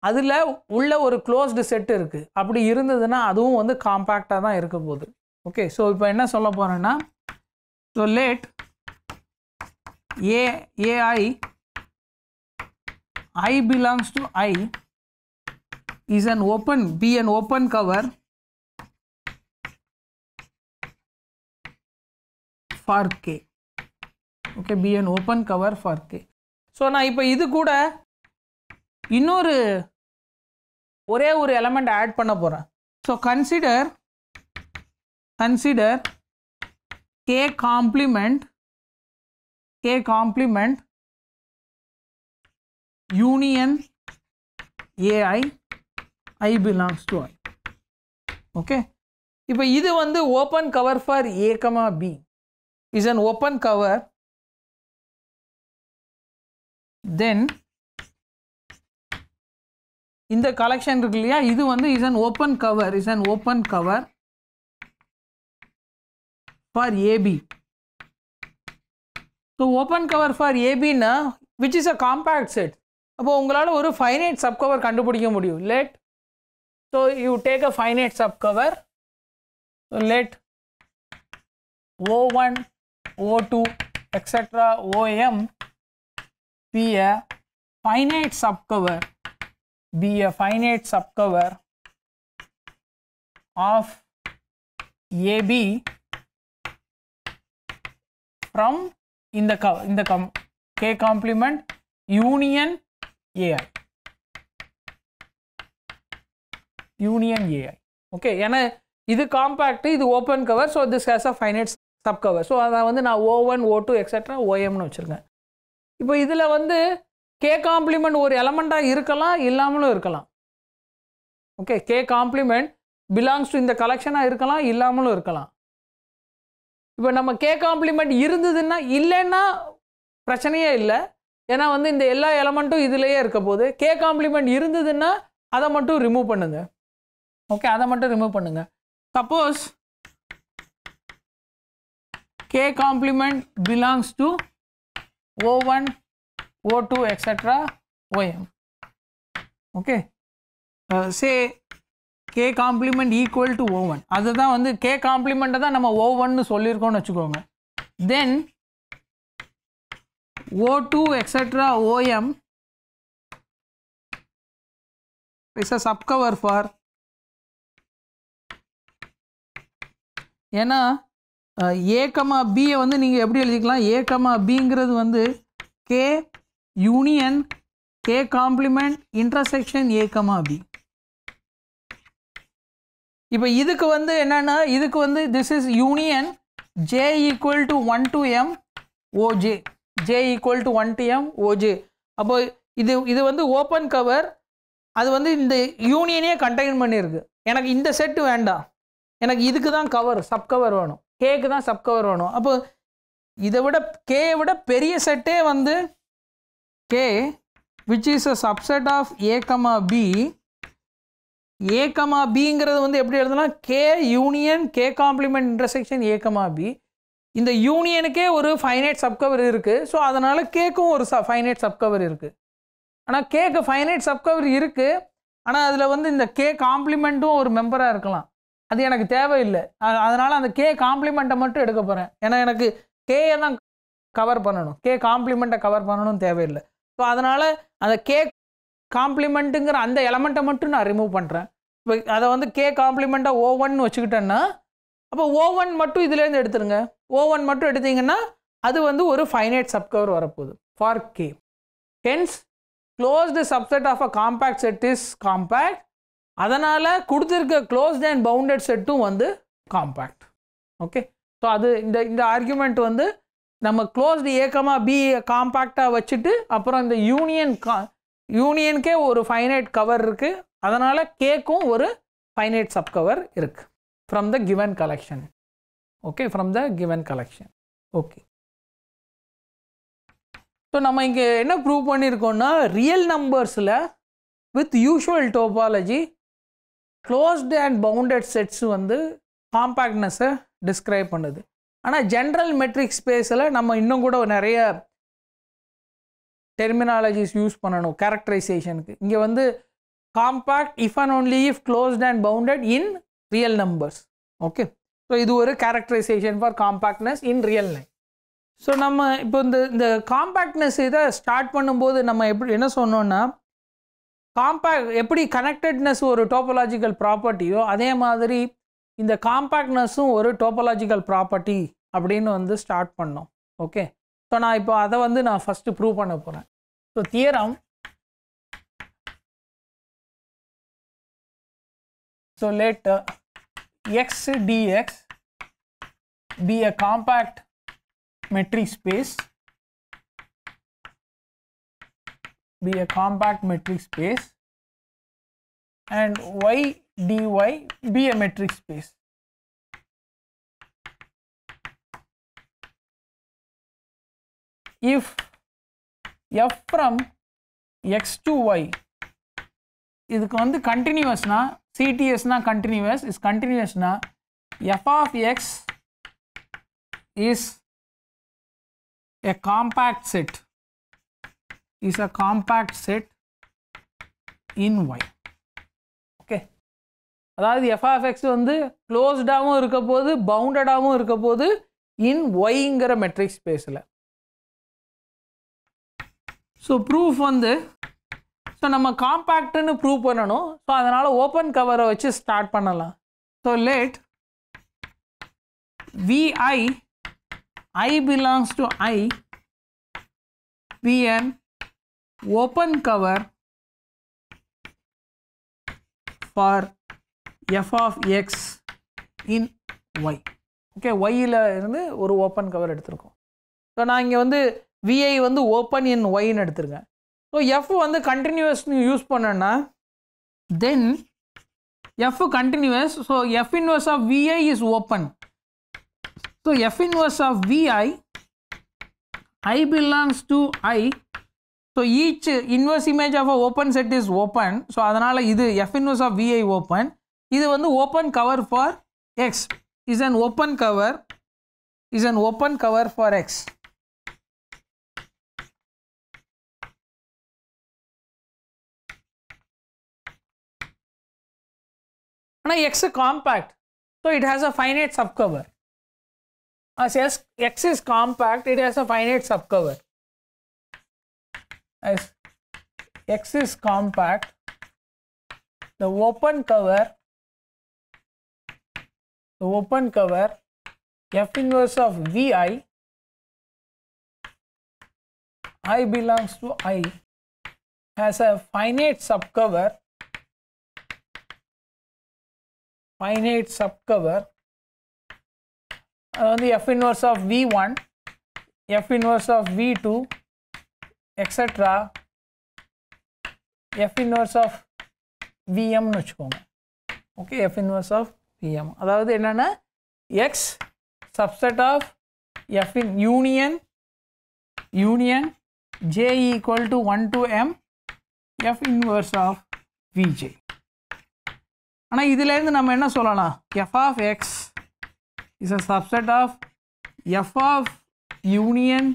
அதில் உள்ள ஒரு க்ளோஸ்டு செட் இருக்குது அப்படி இருந்ததுன்னா அதுவும் வந்து காம்பேக்டாக தான் இருக்க போகுது ஓகே ஸோ இப்போ என்ன சொல்ல போகிறேன்னா so let A A I I belongs to I is an open be an open cover for k okay be an open cover for k so நான் இப்போ இது கூட இன்னொரு ஒரே ஒரு எலமெண்ட் ஆட் பண்ண போகிறேன் so consider consider K complement K complement union A I I belongs to I okay இப்போ இது வந்து open cover for A comma B is an open cover then இந்த கலெக்ஷன் இருக்கு இல்லையா இது வந்து is an open cover is an open cover for A B so open cover for ஏபின்னா which is a compact set அப்போ உங்களால் ஒரு ஃபைனைட் சப் கவர் கண்டுபிடிக்க முடியும் let So, you take a finite subcover. So, let O1, O2, etc., OM be a finite subcover, be a finite subcover of AB from in the in the K complement union AI. Union A I okay ஏன்னா இது காம்பேக்ட் இது open cover so this has a finite subcover so அதை வந்து நான் O one O two extra ஓஎம்னு வச்சுருக்கேன் இப்போ இதில் வந்து கே காம்ப்ளிமெண்ட் ஒரு எலமெண்ட்டாக இருக்கலாம் இல்லாமலும் இருக்கலாம் okay K complement belongs to இந்த கலெக்ஷனாக இருக்கலாம் இல்லாமலும் இருக்கலாம் இப்போ நம்ம கே காம்ப்ளிமெண்ட் இருந்ததுன்னா இல்லைன்னா பிரச்சனையே இல்லை ஏன்னா வந்து இந்த எல்லா எலமெண்ட்டும் இதுலேயே இருக்க போது கே காம்ப்ளிமெண்ட் இருந்ததுன்னா அதை மட்டும் ரிமூவ் பண்ணுங்கள் ஓகே அதை மட்டும் ரிமூவ் பண்ணுங்கள் suppose K complement belongs to O one O two extra O M okay say K complement equal to O one அதுதான் வந்து கே காம்ப்ளிமெண்ட்டை தான் நம்ம ஓ ஒன்னு சொல்லியிருக்கோம்னு வச்சுக்கோங்க then O two extra O M is a subcover for ஏன்னா ஏக்கமா பியை வந்து நீங்கள் எப்படி எழுதிக்கலாம் ஏக்கமா பிங்கிறது வந்து K union K complement intersection A comma B இப்போ இதுக்கு வந்து என்னென்னா இதுக்கு வந்து this is union J equal to one to M O J J equal to one to M O J அப்போ இது இது வந்து ஓப்பன் கவர் அது வந்து இந்த யூனியனே கண்டெயின் பண்ணியிருக்கு எனக்கு இந்த செட்டு வேண்டாம் எனக்கு இதுக்கு தான் கவர் சப் கவர் வேணும் கேக்கு தான் சப் கவர் வேணும் அப்போ இதை விட கேயை விட பெரிய செட்டே வந்து K which is a subset of A comma B A comma பிங்கிறது வந்து எப்படி எழுதுனா K union K complement intersection A comma B இந்த யூனியனுக்கே ஒரு ஃபைனைட் சப்கவர் இருக்குது ஸோ அதனால் கேக்கும் ஒரு ச ஃபைனைட் சப்கவர் இருக்குது ஆனால் கேக்கு ஃபைனைட் சப்கவர் இருக்குது ஆனால் அதில் வந்து இந்த கே காம்ப்ளிமெண்ட்டும் ஒரு மெம்பராக இருக்கலாம் அது எனக்கு தேவையில்லை அதனால் அந்த கே காம்ப்ளிமெண்ட்டை மட்டும் எடுக்க போகிறேன் ஏன்னா எனக்கு கேயை தான் கவர் பண்ணணும் கே காம்ப்ளிமெண்ட்டை கவர் பண்ணணும் தேவையில்லை ஸோ அதனால் அந்த கே காம்ப்ளிமெண்ட்டுங்கிற அந்த எலமெண்ட்டை மட்டும் நான் ரிமூவ் பண்ணுறேன் இப்போ அதை வந்து கே காம்ப்ளிமெண்ட்டாக ஓவன் வச்சுக்கிட்டேன்னா அப்போ ஓவன் மட்டும் இதுலேருந்து எடுத்துருங்க ஓவன் மட்டும் எடுத்தீங்கன்னா அது வந்து ஒரு ஃபைனைட் சப்கவர் வரப்போகுது for K hence closed subset of a compact set is compact அதனால் கொடுத்துருக்க க்ளோஸ்ட் அண்ட் பவுண்டட் செட்டும் வந்து காம்பேக்ட் ஓகே ஸோ அது இந்த இந்த ஆர்கியூமெண்ட் வந்து நம்ம க்ளோஸ்டு ஏக்கமாக பி காம்பேக்டாக வச்சுட்டு அப்புறம் இந்த யூனியன் கா யூனியனுக்கே ஒரு ஃபைனைட் கவர் இருக்குது அதனால் கேக்கும் ஒரு ஃபைனைட் சப் கவர் இருக்குது from the given collection okay from the given collection okay so நம்ம இங்கே என்ன ப்ரூவ் பண்ணியிருக்கோன்னா ரியல் நம்பர்ஸில் with usual topology closed and bounded sets வந்து காம்பேக்ட்னஸை டிஸ்கிரைப் பண்ணுது ஆனால் ஜென்ரல் மெட்ரிக் ஸ்பேஸில் நம்ம இன்னும் கூட நிறைய டெர்மினாலஜிஸ் யூஸ் பண்ணணும் கேரக்டரைசேஷனுக்கு இங்கே வந்து compact if and only if closed and bounded in real numbers okay so இது ஒரு characterization for compactness in real line so நம்ம இப்போ இந்த இந்த காம்பேக்ட்னஸ் இதை ஸ்டார்ட் பண்ணும்போது நம்ம எப்படி என்ன சொன்னோன்னா காம்பேக்ட் எப்படி கனெக்டட்னஸ் ஒரு டோப்பலாஜிக்கல் ப்ராப்பர்ட்டியோ அதே மாதிரி இந்த காம்பேக்ட்னஸும் ஒரு டோப்பலாஜிக்கல் ப்ராப்பர்ட்டி அப்படின்னு வந்து ஸ்டார்ட் பண்ணோம் ஓகே ஸோ நான் இப்போ அதை வந்து நான் ஃபஸ்ட்டு ப்ரூவ் பண்ண போகிறேன் so theorem so let X D X be a compact metric space be a compact metric space and y dy be a metric space. If f from x to y continuous வந்து CTS CTSனா continuous is continuous, na, f of x is a compact set is a compact set in Y okay அதாவது f of x வந்து க்ளோஸ்டாகவும் இருக்க போது பவுண்டடாகவும் இருக்க போது இன் ஒய்ங்கிற மெட்ரிக் ஸ்பேஸில் ஸோ ப்ரூஃப் வந்து ஸோ நம்ம காம்பேக்டுன்னு ப்ரூவ் பண்ணணும் ஸோ அதனால் ஓப்பன் கவரை வச்சு ஸ்டார்ட் பண்ணலாம் so let VI, I belongs to I, Bn open cover for F of X in Y okay ஒய்யில் இருந்து ஒரு ஓப்பன் கவர் எடுத்திருக்கோம் ஸோ நான் இங்கே வந்து விஐ வந்து ஓப்பன் இன் ஒய்ன்னு எடுத்திருக்கேன் ஸோ எஃப் வந்து கண்டினியூஸ் யூஸ் பண்ணேன்னா then F continuous so F inverse of V I is open so F inverse of V I I belongs to I So each inverse image of a open set is open. So அதனால F inverse of VI open. இது the open cover for X is an open cover is an open cover for X. ஆனால் X compact. So it has a finite subcover. As X is compact, it has a finite subcover as X is compact, the open cover, the open cover F inverse of Vi, I belongs to I has a finite subcover, finite subcover on the F inverse of V1, F inverse of V2, etc f inverse of vmனு வச்சுக்கோங்க okay f inverse of vm அதாவது என்னென்னா x subset of f in union union j equal to 1 to m f inverse of vj ஆனால் இதுலேருந்து நம்ம என்ன சொல்லலாம் f of x is a subset of f of union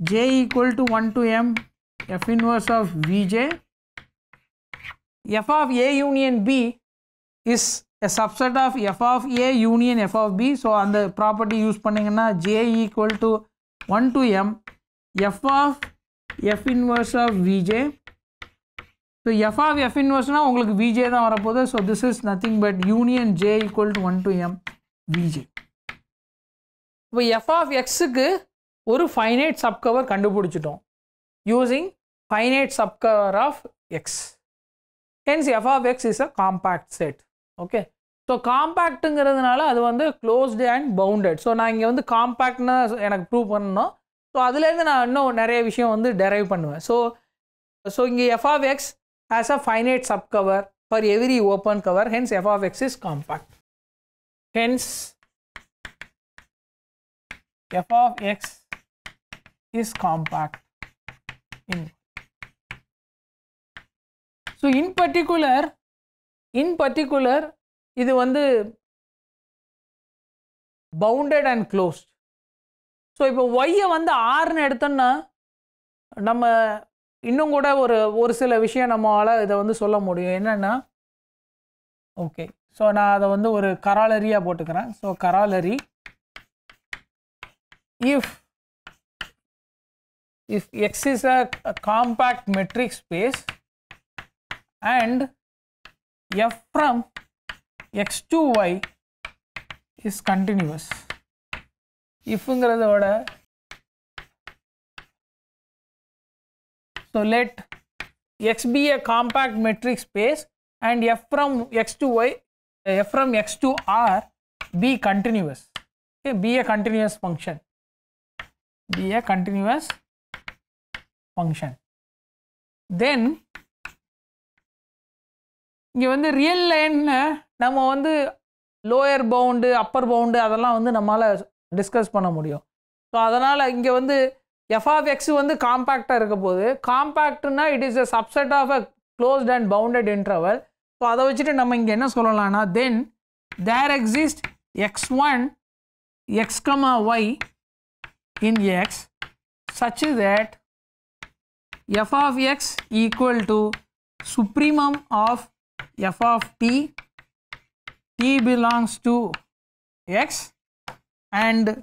j equal to 1 to m f inverse of vj f of a union b is a subset of f of a union f of b so on the property use பண்ணிங்கன்னா j equal to 1 to m f of f inverse of vj so f of f inverse na உங்களுக்கு vj தான் வரப்போது so this is nothing but union j equal to 1 to m vj இப்போ f of x ஒரு ஃபைனைட் சப்கவர் கண்டுபிடிச்சிட்டோம் using finite subcover of x hence f of x is a compact set okay so காம்பேக்ட்டுங்கிறதுனால அது வந்து க்ளோஸ்டு அண்ட் பவுண்டட் ஸோ நான் இங்கே வந்து காம்பேக்ட்னு எனக்கு ப்ரூவ் பண்ணணும் ஸோ அதுலேருந்து நான் இன்னும் நிறைய விஷயம் வந்து டெரைவ் பண்ணுவேன் ஸோ ஸோ இங்கே f of x has a finite subcover for every open cover hence f of x is compact hence f of x is compact in so in particular in particular இது வந்து பவுண்டட் அண்ட் க்ளோஸ்ட் ஸோ இப்போ ஒய்யை வந்து ஆறுன்னு எடுத்தோம்னா நம்ம இன்னும் கூட ஒரு ஒரு சில விஷயம் நம்மளால் இதை வந்து சொல்ல முடியும் என்னென்னா ஓகே ஸோ நான் அதை வந்து ஒரு கராலரியாக போட்டுக்கிறேன் so corollary if if X is a, a compact metric space and F from X to Y is continuous. இஃப்ங்கிறதோட so let X be a compact metric space and F from X to Y eh, F from X to R be continuous okay be a continuous function be a continuous function then இங்கே வந்து ரியல் லைனில் நம்ம வந்து லோயர் பவுண்டு அப்பர் பவுண்டு அதெல்லாம் வந்து நம்மளால் டிஸ்கஸ் பண்ண முடியும் ஸோ அதனால் இங்கே வந்து எஃப்ஆஃப் எக்ஸ் வந்து காம்பேக்டாக இருக்க போது காம்பேக்ட்னா it is a subset of a closed and bounded interval so அதை வச்சுட்டு நம்ம இங்கே என்ன சொல்லலாம்னா then there exist x one x y in x such that f of x equal to supremum of f of t, t belongs to x and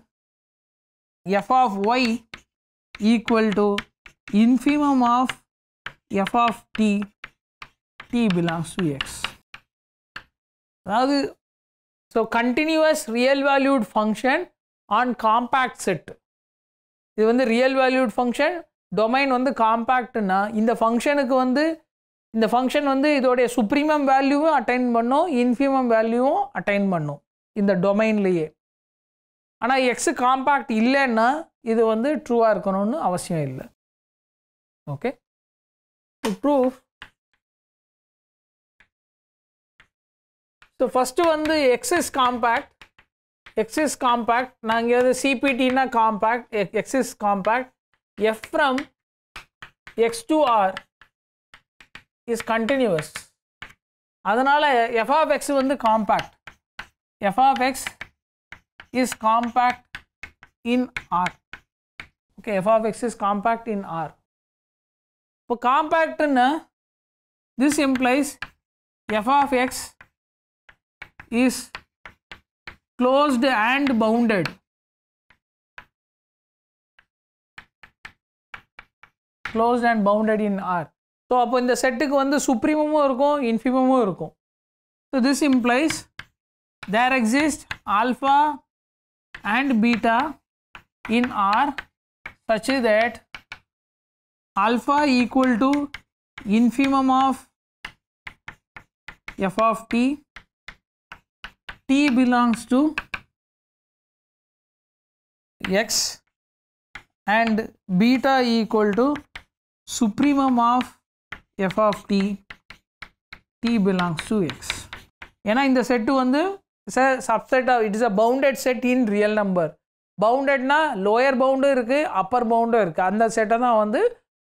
f of y equal to infimum of f of t, t belongs to x. Now, so continuous real valued function on compact set. இது வந்து real valued function டொமைன் வந்து காம்பேக்ட்னா இந்த ஃபங்க்ஷனுக்கு வந்து இந்த ஃபங்க்ஷன் வந்து இதோடைய சுப்ரீமம் வேல்யூவும் அட்டைன் பண்ணும் இன்ஃபீமம் வேல்யூவும் அட்டைன் பண்ணும் இந்த டொமைன்லேயே ஆனால் எக்ஸு காம்பேக்ட் இல்லைன்னா இது வந்து ட்ரூவாக இருக்கணும்னு அவசியம் இல்லை okay to prove so first வந்து எக்ஸஸ் காம்பேக்ட் எக்ஸஸ் காம்பேக்ட் நான் இங்கே சிபிடினா compact x is compact f from x to r is continuous அதனால f of x வந்து compact f of x is compact in R okay f of x is compact in R இப்போ compact என்ன this implies f of x is closed and bounded closed and bounded in R. So, upon the set one supremum or go, infimum or So, this implies there exists alpha and beta in R such that alpha equal to infimum of f of t, t belongs to x and beta equal to supremum of f of t t belongs to x ஏன்னா இந்த செட்டு வந்து it's subset of it is a bounded set in real number பவுண்டட்னா லோயர் பவுண்டும் இருக்குது அப்பர் பவுண்டும் இருக்குது அந்த செட்டை தான் வந்து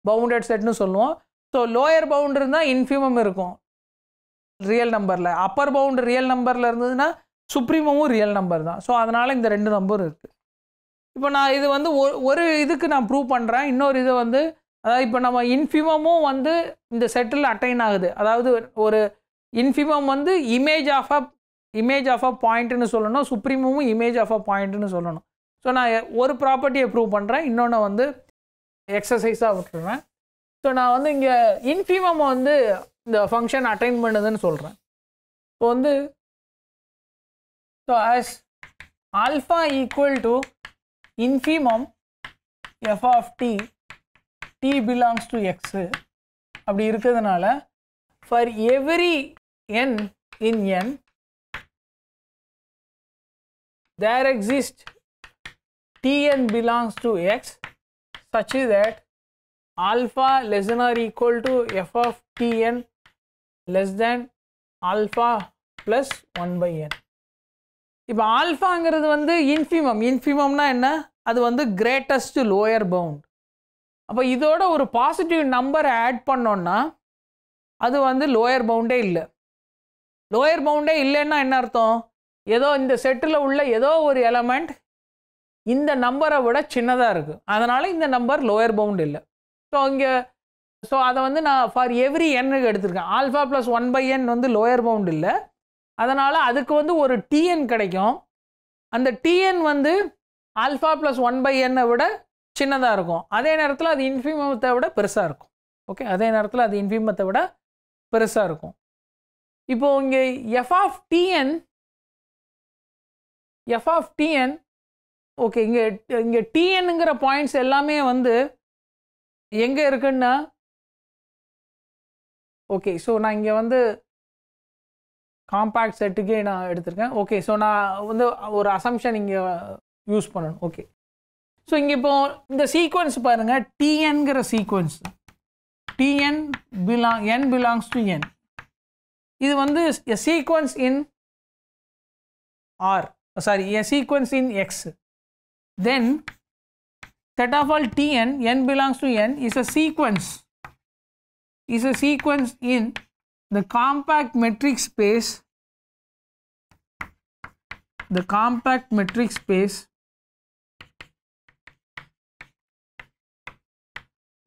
பவுண்டட் செட்னு சொல்லுவோம் ஸோ லோயர் பவுண்ட் இருந்தால் இன்ஃபியூமம் இருக்கும் ரியல் நம்பரில் அப்பர் பவுண்டு ரியல் நம்பரில் இருந்ததுன்னா சுப்ரீமமும் ரியல் நம்பர் தான் ஸோ அதனால் இந்த ரெண்டு நம்பரும் இருக்குது இப்போ நான் இது வந்து ஒரு இதுக்கு நான் ப்ரூவ் பண்ணுறேன் இன்னொரு இதை வந்து அதாவது இப்போ நம்ம இன்ஃபிமமும் வந்து இந்த செட்டில் அட்டைன் ஆகுது அதாவது ஒரு இன்ஃபிமம் வந்து image of a image of a பாயிண்ட்டுன்னு சொல்லணும் சுப்ரீமும் இமேஜ் ஆஃப் அ பாயிண்ட்டுன்னு சொல்லணும் ஸோ நான் ஒரு ப்ராப்பர்ட்டியை ப்ரூவ் பண்ணுறேன் இன்னொன்று வந்து எக்ஸசைஸாக விட்டுருவேன் ஸோ நான் வந்து இங்கே இன்ஃபிமம் வந்து இந்த ஃபங்க்ஷன் அட்டைன் பண்ணுதுன்னு சொல்கிறேன் ஸோ வந்து so as alpha equal to infimum f of t t belongs to x அப்படி இருக்கிறதுனால for every n in n there exists tn belongs to x such that alpha less than or equal to f of tn less than alpha plus 1 by n இப்போ ஆல்ஃபாங்கிறது வந்து இன்ஃபிமம் இன்ஃபிமம்னா என்ன அது வந்து கிரேட்டஸ்ட் லோயர் பவுண்ட் அப்போ இதோட ஒரு பாசிட்டிவ் நம்பரை ஆட் பண்ணோன்னா அது வந்து லோயர் பவுண்டே இல்லை லோயர் பவுண்டே இல்லைன்னா என்ன அர்த்தம் ஏதோ இந்த செட்டில் உள்ள ஏதோ ஒரு எலமெண்ட் இந்த நம்பரை விட சின்னதாக இருக்குது அதனால் இந்த நம்பர் லோயர் பவுண்ட் இல்லை ஸோ இங்கே ஸோ அதை வந்து நான் ஃபார் எவ்ரி எண்ணுக்கு எடுத்திருக்கேன் alpha plus one by n வந்து லோயர் பவுண்ட் இல்லை அதனால் அதுக்கு வந்து ஒரு டிஎன் கிடைக்கும் அந்த டிஎன் வந்து ஆல்ஃபா ப்ளஸ் ஒன் பை என்னை விட சின்னதாக இருக்கும் அதே நேரத்தில் அது இன்ஃபிமத்தை விட பெருசாக இருக்கும் ஓகே அதே நேரத்தில் அது இன்ஃபிமத்தை விட பெருசாக இருக்கும் இப்போது இங்கே f of t n f of t n okay இங்கே இங்கே டிஎன்னுங்கிற பாயிண்ட்ஸ் எல்லாமே வந்து எங்கே இருக்குன்னா ஓகே ஸோ நான் இங்கே வந்து காம்பேக்ட் செட்டுக்கே நான் எடுத்திருக்கேன் ஓகே ஸோ நான் வந்து ஒரு அசம்ஷன் இங்கே யூஸ் பண்ணணும் okay So, in the sequence, parangha, Tn sequence. Tn belong, n belongs to n. This is a sequence in R. Sorry, a sequence in X. Then, set of all Tn, belongs to n, is a sequence. Is a sequence in the compact metric space. The compact metric space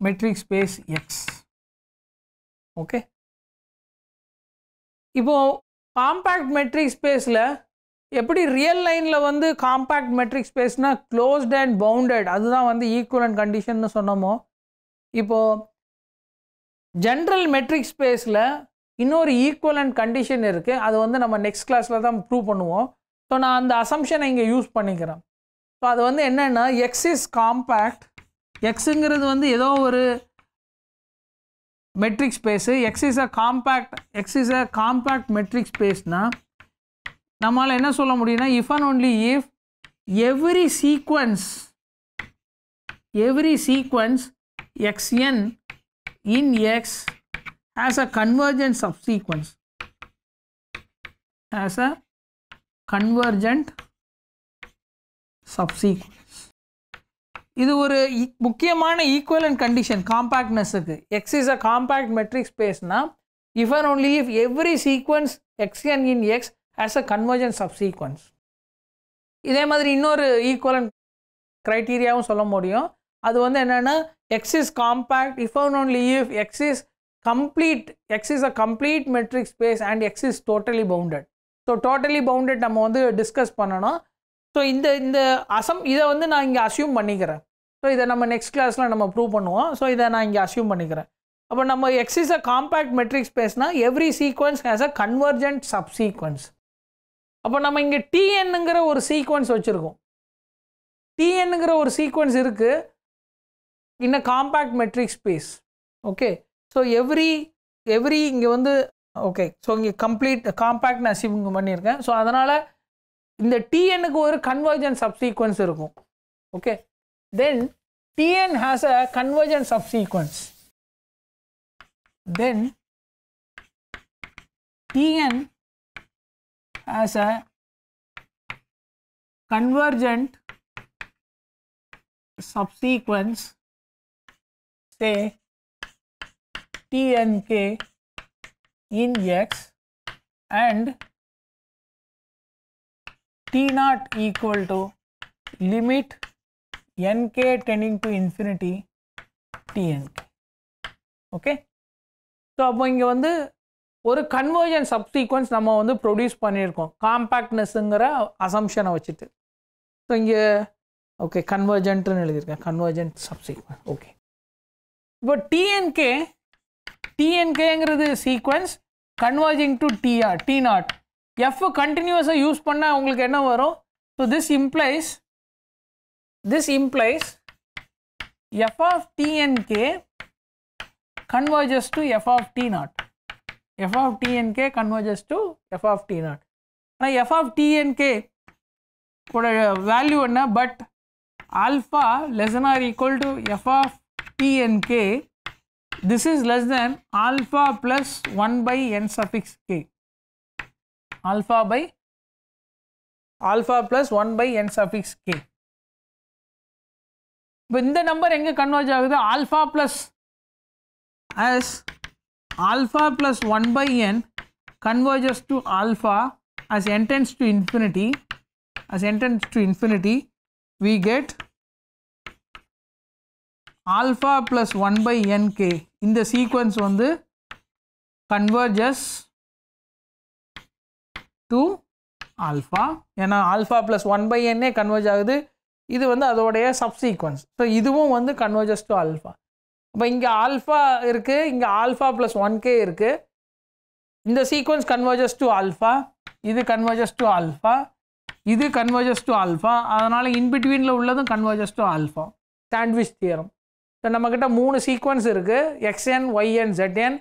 metric space x okay இப்போது காம்பேக்ட் மெட்ரிக் ஸ்பேஸில் எப்படி ரியல் லைனில் வந்து காம்பேக்ட் மெட்ரிக் ஸ்பேஸ்னால் க்ளோஸ்ட் அண்ட் பவுண்டட் அதுதான் வந்து ஈக்குவலன் கண்டிஷன்னு சொன்னோமோ இப்போது ஜென்ரல் மெட்ரிக் ஸ்பேஸில் இன்னொரு ஈக்குவலன் கண்டிஷன் இருக்குது அது வந்து நம்ம நெக்ஸ்ட் கிளாஸில் தான் ப்ரூவ் பண்ணுவோம் ஸோ நான் அந்த அசம்ஷனை இங்கே யூஸ் பண்ணிக்கிறேன் ஸோ அது வந்து என்னென்னா எக்ஸ் இஸ் காம்பேக்ட் எக்ஸுங்கிறது வந்து ஏதோ ஒரு metric space x is a compact x is a compact metric ஸ்பேஸ்னால் நம்மளால் என்ன சொல்ல முடியும்னா if and only if every sequence every sequence in x has a convergence of sequence has a convergent subsequence இது ஒரு முக்கியமான ஈக்குவலன் கண்டிஷன் காம்பாக்ட்னஸுக்கு x is a compact metric ஸ்பேஸ்னா if and only if every sequence x and in x has a convergence of sequence இதே மாதிரி இன்னொரு ஈக்குவலன் க்ரைட்டீரியாவும் சொல்ல முடியும் அது வந்து என்னென்னா x is compact if and only if x is complete x is a complete metric space and x is totally bounded so totally bounded நம்ம வந்து டிஸ்கஸ் பண்ணணும் ஸோ இந்த இந்த அசம் இதை வந்து நான் இங்கே அசியூம் பண்ணிக்கிறேன் ஸோ இதை நம்ம நெக்ஸ்ட் கிளாஸில் நம்ம ப்ரூவ் பண்ணுவோம் ஸோ இதை நான் இங்கே அசியூம் பண்ணிக்கிறேன் அப்போ நம்ம x is a compact metric ஸ்பேஸ்னா every sequence has a convergent subsequence அப்போ நம்ம இங்கே டிஎன்னுங்கிற ஒரு சீக்வன்ஸ் வச்சுருக்கோம் டிஎன்னுங்கிற ஒரு சீக்வன்ஸ் இருக்குது in a compact metric space okay so every every இங்கே வந்து ஓகே ஸோ இங்கே கம்ப்ளீட் காம்பேக்ட் நான் இங்கே பண்ணியிருக்கேன் ஸோ அதனால் இந்த டிஎன்னுக்கு ஒரு கன்வர்ஜன் சப்சீக்வன்ஸ் இருக்கும் okay then t n has a convergent subsequence then t n has a convergent subsequence say tnk in x and t naught equal to limit nk tending to infinity tnk. Okay so அப்போ இங்கே வந்து ஒரு கன்வர்ஜன் சப்சீக்வன்ஸ் நம்ம வந்து ப்ரொடியூஸ் பண்ணியிருக்கோம் காம்பேக்ட்னஸ்ங்கிற அசம்ஷனை வச்சுட்டு ஸோ இங்கே ஓகே கன்வர்ஜென்ட்னு எழுதியிருக்கேன் கன்வர்ஜென்ட் சப்சீக்வன்ஸ் ஓகே இப்போ டிஎன்கே டிஎன்கேங்கிறது sequence converging to t r t not f கண்டினியூஸாக யூஸ் பண்ணால் உங்களுக்கு என்ன வரும் so this implies, this implies, f of t n k converges to f of t naught. f of t and k converges to f of t naught. Now f of t and k கொட value என்ன but alpha less than or equal to f of t and k this is less than alpha plus 1 by n suffix k. alpha by alpha plus 1 by n suffix k. இப்போ இந்த நம்பர் எங்கே கன்வர்ஜ் ஆகுது alpha plus as alpha plus one by N converges to alpha as n tends to infinity as n tends to infinity we get alpha plus 1 by nk இந்த sequence வந்து converges டூ ஆல்ஃபா ஏன்னா ஆல்ஃபா ப்ளஸ் ஒன் பை என்னே கன்வர்ஜ் ஆகுது இது வந்து அதோடைய சப்சீக்வன்ஸ் ஸோ இதுவும் வந்து கன்வர்ஜஸ் டு ஆல்ஃபா இப்போ இங்கே ஆல்ஃபா இருக்குது இங்கே ஆல்ஃபா ப்ளஸ் ஒன் கே இருக்குது இந்த சீக்வன்ஸ் கன்வர்ஜஸ் டு ஆல்ஃபா இது கன்வர்ஜஸ் டு ஆல்ஃபா இது கன்வர்ஜஸ் டு ஆல்ஃபா அதனால் இன்பிட்வீனில் உள்ளதும் converges to alpha sandwich theorem so நம்மக்கிட்ட மூணு சீக்வன்ஸ் இருக்குது x n y n z n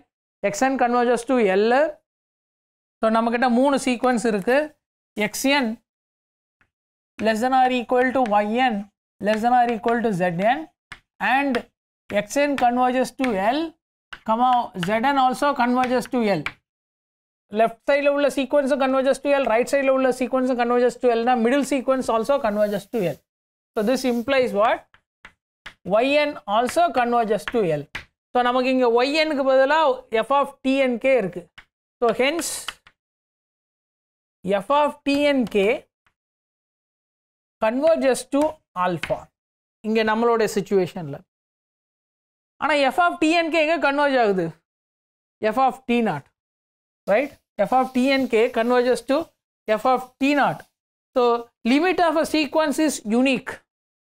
x n converges to l so நம்மக்கிட்ட மூணு சீக்வன்ஸ் இருக்குது xn less than or equal to yn less than or equal to zn and xn converges to l comma zn also converges to l left side உள்ள sequence converges to l right side உள்ள sequence converges to l na middle sequence also converges to l so this implies what yn also converges to l so நமக்கு இங்க yn க்கு பதிலா f of tnk இருக்கு so hence f of t and k converges to alpha இங்கே நம்மளோட சுச்சுவேஷனில் ஆனால் எஃப் ஆஃப் டிஎன்கே எங்கே கன்வர்ஜ் ஆகுது f of t not right f of t n k converges to f of t not so limit of a sequence is unique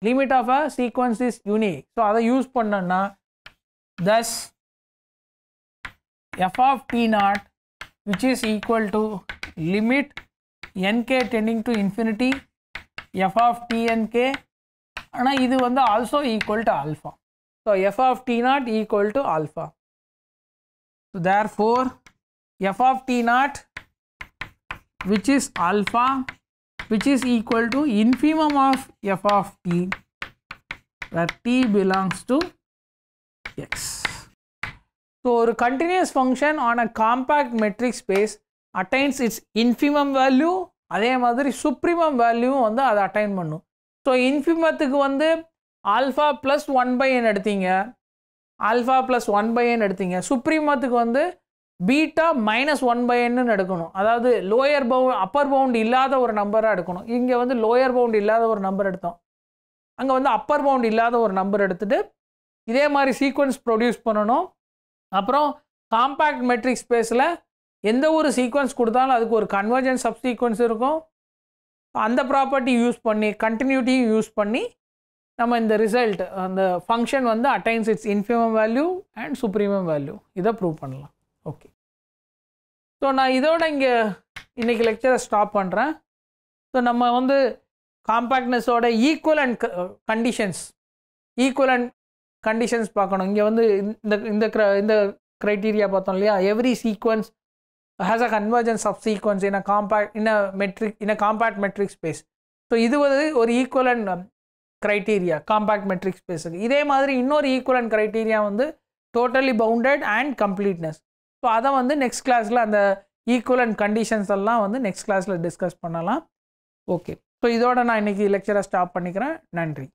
limit of a sequence is unique so அதை யூஸ் பண்ணோன்னா thus f of t not which is equal to limit nk tending to infinity f of t and k is also equal to alpha so f of t naught equal to alpha so therefore f of t naught which is alpha which is equal to infimum of f of t where t belongs to x so a continuous function on a compact metric space attains its infimum value அதே மாதிரி சுப்ரீமம் வேல்யூவும் வந்து அதை அட்டைன் பண்ணும் ஸோ இன்ஃபிமத்துக்கு வந்து alpha plus one by n எடுத்தீங்க alpha plus one by n எடுத்தீங்க சுப்ரீமத்துக்கு வந்து beta minus one by n எடுக்கணும் அதாவது லோயர் பவுண்ட் அப்பர் பவுண்ட் இல்லாத ஒரு நம்பராக எடுக்கணும் இங்கே வந்து லோயர் பவுண்ட் இல்லாத ஒரு நம்பர் எடுத்தோம் அங்கே வந்து அப்பர் பவுண்ட் இல்லாத ஒரு நம்பர் எடுத்துகிட்டு இதே மாதிரி சீக்வன்ஸ் ப்ரொடியூஸ் பண்ணணும் அப்புறம் காம்பேக்ட் மெட்ரிக் ஸ்பேஸில் எந்த ஒரு சீக்வன்ஸ் கொடுத்தாலும் அதுக்கு ஒரு கன்வர்ஜன் சீக்வன்ஸ் இருக்கும் அந்த ப்ராப்பர்ட்டி யூஸ் பண்ணி கண்டினியூட்டியும் யூஸ் பண்ணி நம்ம இந்த ரிசல்ட் அந்த ஃபங்க்ஷன் வந்து attains its infimum value and supremum value இதை ப்ரூவ் பண்ணலாம் ஓகே ஸோ நான் இதோட இங்கே இன்றைக்கி லெக்சரை ஸ்டாப் பண்ணுறேன் ஸோ நம்ம வந்து காம்பேக்ட்னஸோட equal and conditions equal and conditions பார்க்கணும் இங்கே வந்து இந்த இந்த இந்த க்ரைட்டீரியா பார்த்தோம் இல்லையா every sequence has a convergence of sequence in a compact in a metric in a compact metric space so இது வந்து ஒரு ஈக்குவலன் க்ரைட்டீரியா காம்பேக்ட் மெட்ரிக் ஸ்பேஸுக்கு இதே மாதிரி இன்னொரு ஈக்குவலன் க்ரைட்டீரியா வந்து totally bounded and completeness so அதை வந்து நெக்ஸ்ட் கிளாஸில் அந்த ஈக்குவலன் கண்டிஷன்ஸ் எல்லாம் வந்து நெக்ஸ்ட் கிளாஸில் டிஸ்கஸ் பண்ணலாம் ஓகே ஸோ இதோட நான் இன்றைக்கி லெக்சரை ஸ்டாப் பண்ணிக்கிறேன் நன்றி